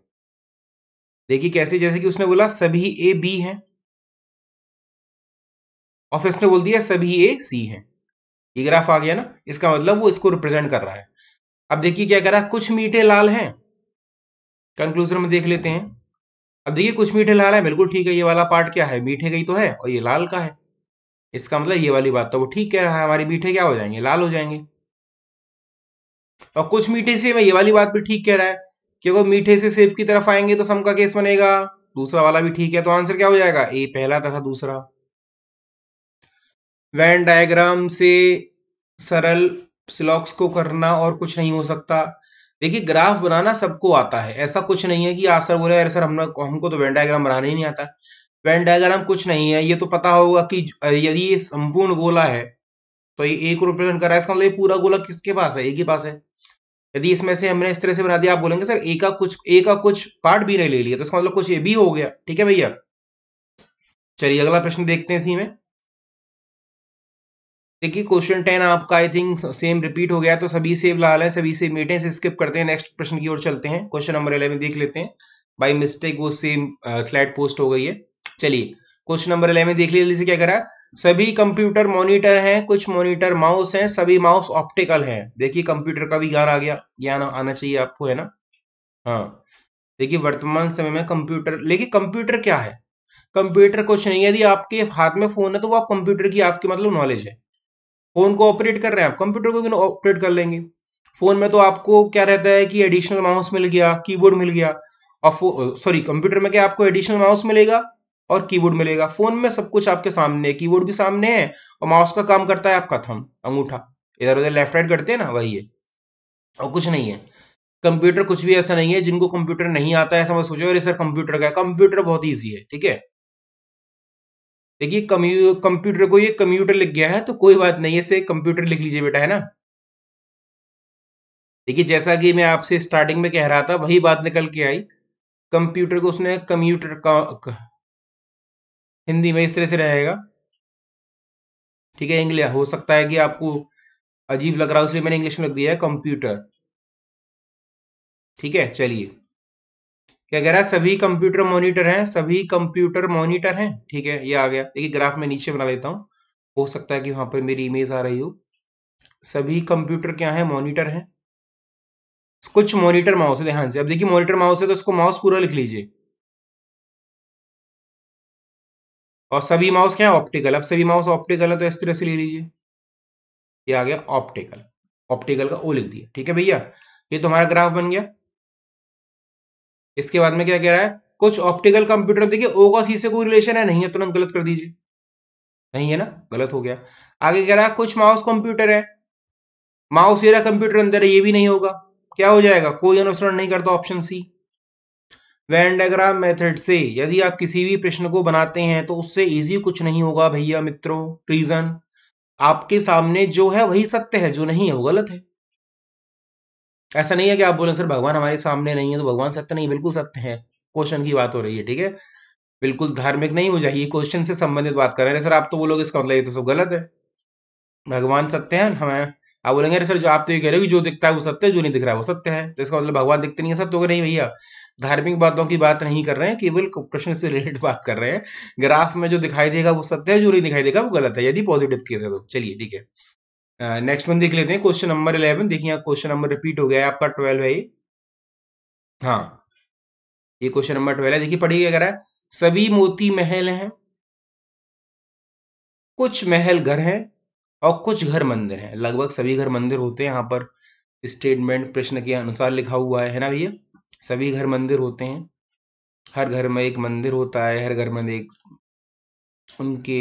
देखिए कैसे जैसे कि उसने बोला सभी ए बी हैं और फिर उसने बोल दिया सभी ए सी हैं ये ग्राफ आ गया ना इसका मतलब वो इसको रिप्रेजेंट कर रहा है अब देखिए क्या कह रहा है कुछ मीठे लाल हैं कंक्लूजन में देख लेते हैं अब देखिए कुछ मीठे लाल है बिल्कुल ठीक है ये वाला पार्ट क्या है मीठे का ही तो है और ये लाल का है इसका मतलब ये वाली बात तो वो ठीक कह रहा है हमारे मीठे क्या हो जाएंगे लाल हो जाएंगे और कुछ मीठे से मैं ये वाली बात भी ठीक कह रहा है कि अगर मीठे से सेफ की तरफ आएंगे तो सम का केस बनेगा दूसरा वाला भी ठीक है तो आंसर क्या हो जाएगा ए पहला तथा दूसरा वैन डायग्राम से सरल सिलॉक्स को करना और कुछ नहीं हो सकता देखिए ग्राफ बनाना सबको आता है ऐसा कुछ नहीं है कि आप सर बोले अरे सर हम हमको तो वेन डायग्राम बनाना ही नहीं आता वेन डायग्राम कुछ नहीं है ये तो पता होगा कि यदि ये संपूर्ण गोला है तो ये एक को रिप्रेजेंट कर रहा है इसका मतलब पूरा गोला किसके पास है एक ही पास है यदि इसमें से हमने इस तरह से बना दिया आप बोलेंगे सर एक का कुछ ए का कुछ पार्ट भी नहीं ले लिया तो इसका मतलब कुछ ये भी हो गया ठीक है भैया चलिए अगला प्रश्न देखते हैं इसी में देखिए क्वेश्चन टेन आपका आई थिंक सेम रिपीट हो गया तो सभी सेव लाल है सभी सेव मीटें स्किप करते हैं नेक्स्ट प्रश्न की ओर चलते हैं क्वेश्चन नंबर इलेवन देख लेते हैं बाई मिस्टेक वो सेम स्लाइड पोस्ट हो गई है चलिए क्वेश्चन नंबर इलेवन देख लीजिए जैसे क्या करा सभी कंप्यूटर मॉनिटर हैं कुछ मॉनिटर माउस हैं सभी माउस ऑप्टिकल हैं देखिए कंप्यूटर का भी ज्ञान आ गया ज्ञान आना चाहिए आपको है ना हाँ देखिए वर्तमान समय में कंप्यूटर लेकिन कंप्यूटर क्या है कंप्यूटर कुछ नहीं है यदि आपके हाथ में फोन है तो वो आप कंप्यूटर की आपकी मतलब नॉलेज है फोन को ऑपरेट कर रहे हैं आप कंप्यूटर को भी ऑपरेट कर लेंगे फोन में तो आपको क्या रहता है कि एडिशनल माउस मिल गया कीबोर्ड मिल गया और सॉरी कंप्यूटर में क्या आपको एडिशनल माउस मिलेगा और कीबोर्ड मिलेगा फोन में सब कुछ आपके सामने है कीबोर्ड भी सामने है और माउस का काम करता है आपका थम अंगूठा इधर उधर लेफ्ट राइट करते हैं ना वही है और कुछ नहीं है कंप्यूटर कुछ भी ऐसा नहीं है जिनको कंप्यूटर नहीं आता है ऐसा सोचो अरे सर कंप्यूटर का कंप्यूटर बहुत ईजी है ठीक है देखिए कंप्यूटर को ये कंप्यूटर लिख गया है तो कोई बात नहीं है इसे कंप्यूटर लिख लीजिए बेटा है ना देखिए जैसा कि मैं आपसे स्टार्टिंग में कह रहा था वही बात निकल के आई कंप्यूटर को उसने कम्यूटर का, हिंदी में इस तरह से रहेगा ठीक है इंग्लिश हो सकता है कि आपको अजीब लग रहा है उसमें मैंने इंग्लिश में लिख दिया है कंप्यूटर ठीक है चलिए क्या कह रहा है सभी कंप्यूटर मॉनिटर हैं सभी कंप्यूटर मॉनिटर हैं ठीक है ये आ गया देखिए ग्राफ में नीचे बना लेता हूँ हो सकता है कि वहां पर मेरी इमेज आ रही हो सभी कंप्यूटर क्या है मॉनिटर है कुछ मॉनिटर माउस है ध्यान से अब देखिए मॉनिटर माउस है तो उसको माउस पूरा लिख लीजिए और सभी माउस क्या है ऑप्टिकल अब सभी माउस ऑप्टिकल है तो इस तरह से ले लीजिए ये आ गया ऑप्टिकल ऑप्टिकल का ओ लिख दिया ठीक है भैया ये तो हमारा ग्राफ बन गया इसके बाद में क्या कह रहा है कुछ ऑप्टिकल कंप्यूटर देखिए ओ का सी से कोई रिलेशन है नहीं है तुरंत तो गलत कर दीजिए नहीं है ना गलत हो गया आगे कह रहा है कुछ माउस कंप्यूटर है माउस एरा कंप्यूटर अंदर है ये भी नहीं होगा क्या हो जाएगा कोई अनुसरण नहीं करता ऑप्शन सी वैंडाग्राम मेथड से यदि आप किसी भी प्रश्न को बनाते हैं तो उससे इजी कुछ नहीं होगा भैया मित्रों रीजन आपके सामने जो है वही सत्य है जो नहीं है वो गलत है ऐसा नहीं है कि आप बोलें सर भगवान हमारे सामने नहीं है तो भगवान सत्य नहीं बिल्कुल सत्य है क्वेश्चन की बात हो रही है ठीक है बिल्कुल धार्मिक नहीं हो जाइए क्वेश्चन से संबंधित बात कर रहे हैं सर आप तो बोलोगे इसका मतलब ये तो सब गलत है भगवान सत्य है हमें आप बोलेंगे अरे सर जो आप तो ये कह रहे हो जो दिखता है वो सत्य है जो नहीं दिख रहा है वो सत्य है तो इसका मतलब भगवान दिखते नहीं है सत्य हो नहीं भैया धार्मिक बातों की बात नहीं कर रहे हैं केवल प्रश्न से रिलेटेड बात कर रहे हैं ग्राफ में जो दिखाई देगा वो सत्य है जो नहीं दिखाई देगा वो गलत है यदि पॉजिटिव केस है तो चलिए ठीक है नेक्स्ट uh, वन देख लेते हैं क्वेश्चन नंबर इलेवन देखिए यहाँ क्वेश्चन नंबर रिपीट हो गया है आपका ट्वेल्व है ये हाँ ये क्वेश्चन नंबर ट्वेल्व है देखिए पढ़िए अगर सभी मोती महल हैं कुछ महल घर हैं और कुछ घर मंदिर हैं लगभग सभी घर मंदिर होते हैं यहाँ पर स्टेटमेंट प्रश्न के अनुसार लिखा हुआ है, है ना भैया सभी घर मंदिर होते हैं हर घर में एक मंदिर होता है हर घर में एक उनके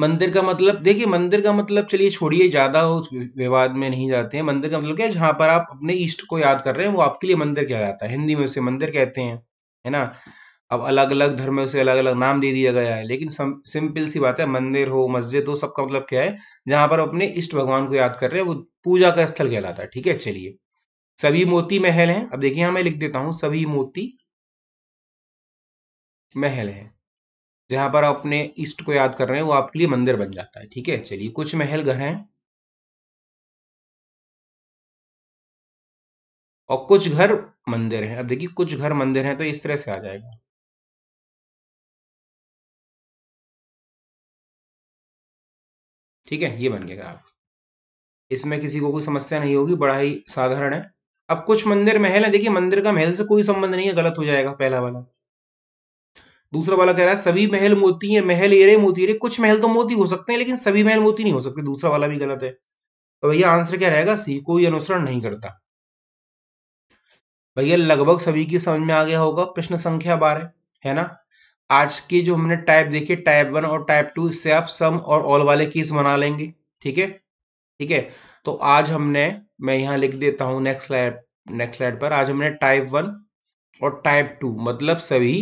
मंदिर का मतलब देखिए मंदिर का मतलब चलिए छोड़िए ज़्यादा उस विवाद में नहीं जाते हैं मंदिर का मतलब क्या है जहां पर आप अपने इष्ट को याद कर रहे हैं वो आपके लिए मंदिर क्या जाता है हिंदी में उसे मंदिर कहते हैं है ना अब अलग अलग धर्म में उसे अलग अलग नाम दे दिया गया है लेकिन सिंपल सी बात है मंदिर हो मस्जिद हो सबका मतलब क्या है जहां पर अपने इष्ट भगवान को याद कर रहे हैं वो पूजा का स्थल कहलाता है ठीक है चलिए सभी मोती महल हैं अब देखिए यहां मैं लिख देता हूं सभी मोती महल हैं जहाँ पर आप अपने इष्ट को याद कर रहे हैं वो आपके लिए मंदिर बन जाता है ठीक है चलिए कुछ महल घर हैं और कुछ घर मंदिर हैं अब देखिए कुछ घर मंदिर हैं तो इस तरह से आ जाएगा ठीक है ये बन गया ग्राफ इसमें किसी को कोई समस्या नहीं होगी बड़ा ही साधारण है अब कुछ मंदिर महल है देखिए मंदिर का महल से कोई संबंध नहीं है गलत हो जाएगा पहला वाला दूसरा वाला कह रहा है सभी महल मोती है महल एरे मोती एरे कुछ महल तो मोती हो सकते हैं लेकिन सभी महल मोती नहीं हो सकते दूसरा वाला भी गलत है तो भैया आंसर क्या रहेगा सी कोई अनुसरण नहीं करता भैया लगभग सभी की समझ में आ गया होगा प्रश्न संख्या बारह है ना आज के जो हमने टाइप देखे टाइप वन और टाइप टू इससे आप सम और ऑल वाले केस बना लेंगे ठीक है ठीक है तो आज हमने मैं यहां लिख देता हूं नेक्स्ट स्लाइड नेक्स्ट स्लाइड पर आज हमने टाइप वन और टाइप टू मतलब सभी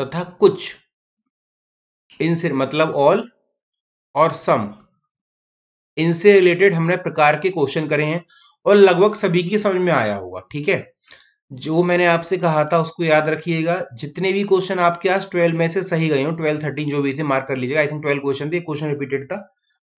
तथा कुछ मतलब इनसे मतलब ऑल और सम इनसे रिलेटेड हमने प्रकार के क्वेश्चन करे हैं और लगभग सभी की समझ में आया होगा ठीक है जो मैंने आपसे कहा था उसको याद रखिएगा जितने भी क्वेश्चन आपके आज ट्वेल्व में से सही गए हो ट्वेल्व थर्टीन जो भी थे मार्क कर लीजिएगा आई थिंक ट्वेल्व क्वेश्चन थे क्वेश्चन रिपीटेड था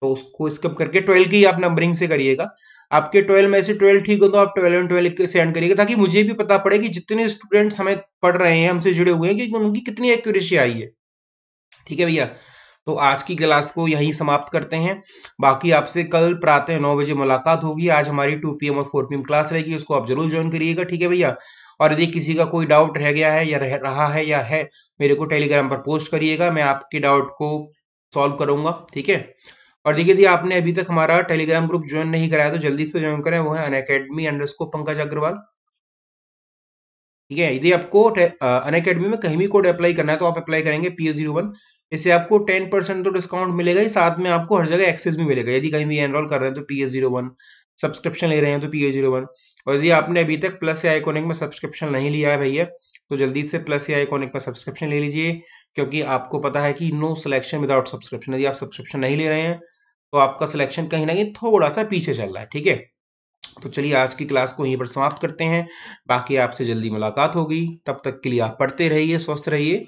तो उसको स्किप करके ट्वेल्व की आप नंबरिंग से करिएगा आपके ट्वेल्व में से ट्वेल्व ठीक हो तो आप ट्वेल्व एंड ट्वेल्व सेंड करिएगा ताकि मुझे भी पता पड़े कि जितने स्टूडेंट हमें पढ़ रहे हैं हमसे जुड़े हुए हैं कि उनकी कितनी एक्यूरेसी आई है ठीक है भैया तो आज की क्लास को यहीं समाप्त करते हैं बाकी आपसे कल प्रातः नौ बजे मुलाकात होगी आज हमारी टू पी और फोर पी क्लास रहेगी उसको आप जरूर ज्वाइन करिएगा ठीक है भैया और यदि किसी का कोई डाउट रह गया है या रह रहा है या है मेरे को टेलीग्राम पर पोस्ट करिएगा मैं आपके डाउट को सॉल्व करूंगा ठीक है और देखिए यदि आपने अभी तक हमारा टेलीग्राम ग्रुप ज्वाइन नहीं कराया तो जल्दी से ज्वाइन करें वो है अन अकेडमी अंडरस्को पंकज अग्रवाल ठीक है यदि आपको अन अकेडमी में कहीं भी कोड अप्लाई करना है तो आप अप्लाई करेंगे पी जीरो वन इससे आपको टेन परसेंट तो डिस्काउंट मिलेगा ही साथ में आपको हर जगह एक्सेस भी मिलेगा यदि कहीं भी एनरोल कर रहे हैं तो P S zero one subscription ले रहे हैं तो पी जीरो वन और यदि आपने अभी तक प्लस या आइकोनिक में सब्सक्रिप्शन नहीं लिया है भैया तो जल्दी से प्लस या आइकोनिक में सब्सक्रिप्शन ले लीजिए क्योंकि आपको पता है कि नो सिलेक्शन विदाउट सब्सक्रिप्शन यदि आप सब्सक्रिप्शन नहीं ले रहे हैं तो आपका सिलेक्शन कहीं ना कहीं थोड़ा सा पीछे चल रहा है ठीक है तो चलिए आज की क्लास को यहीं पर समाप्त करते हैं बाकी आपसे जल्दी मुलाकात होगी तब तक के लिए आप पढ़ते रहिए स्वस्थ रहिए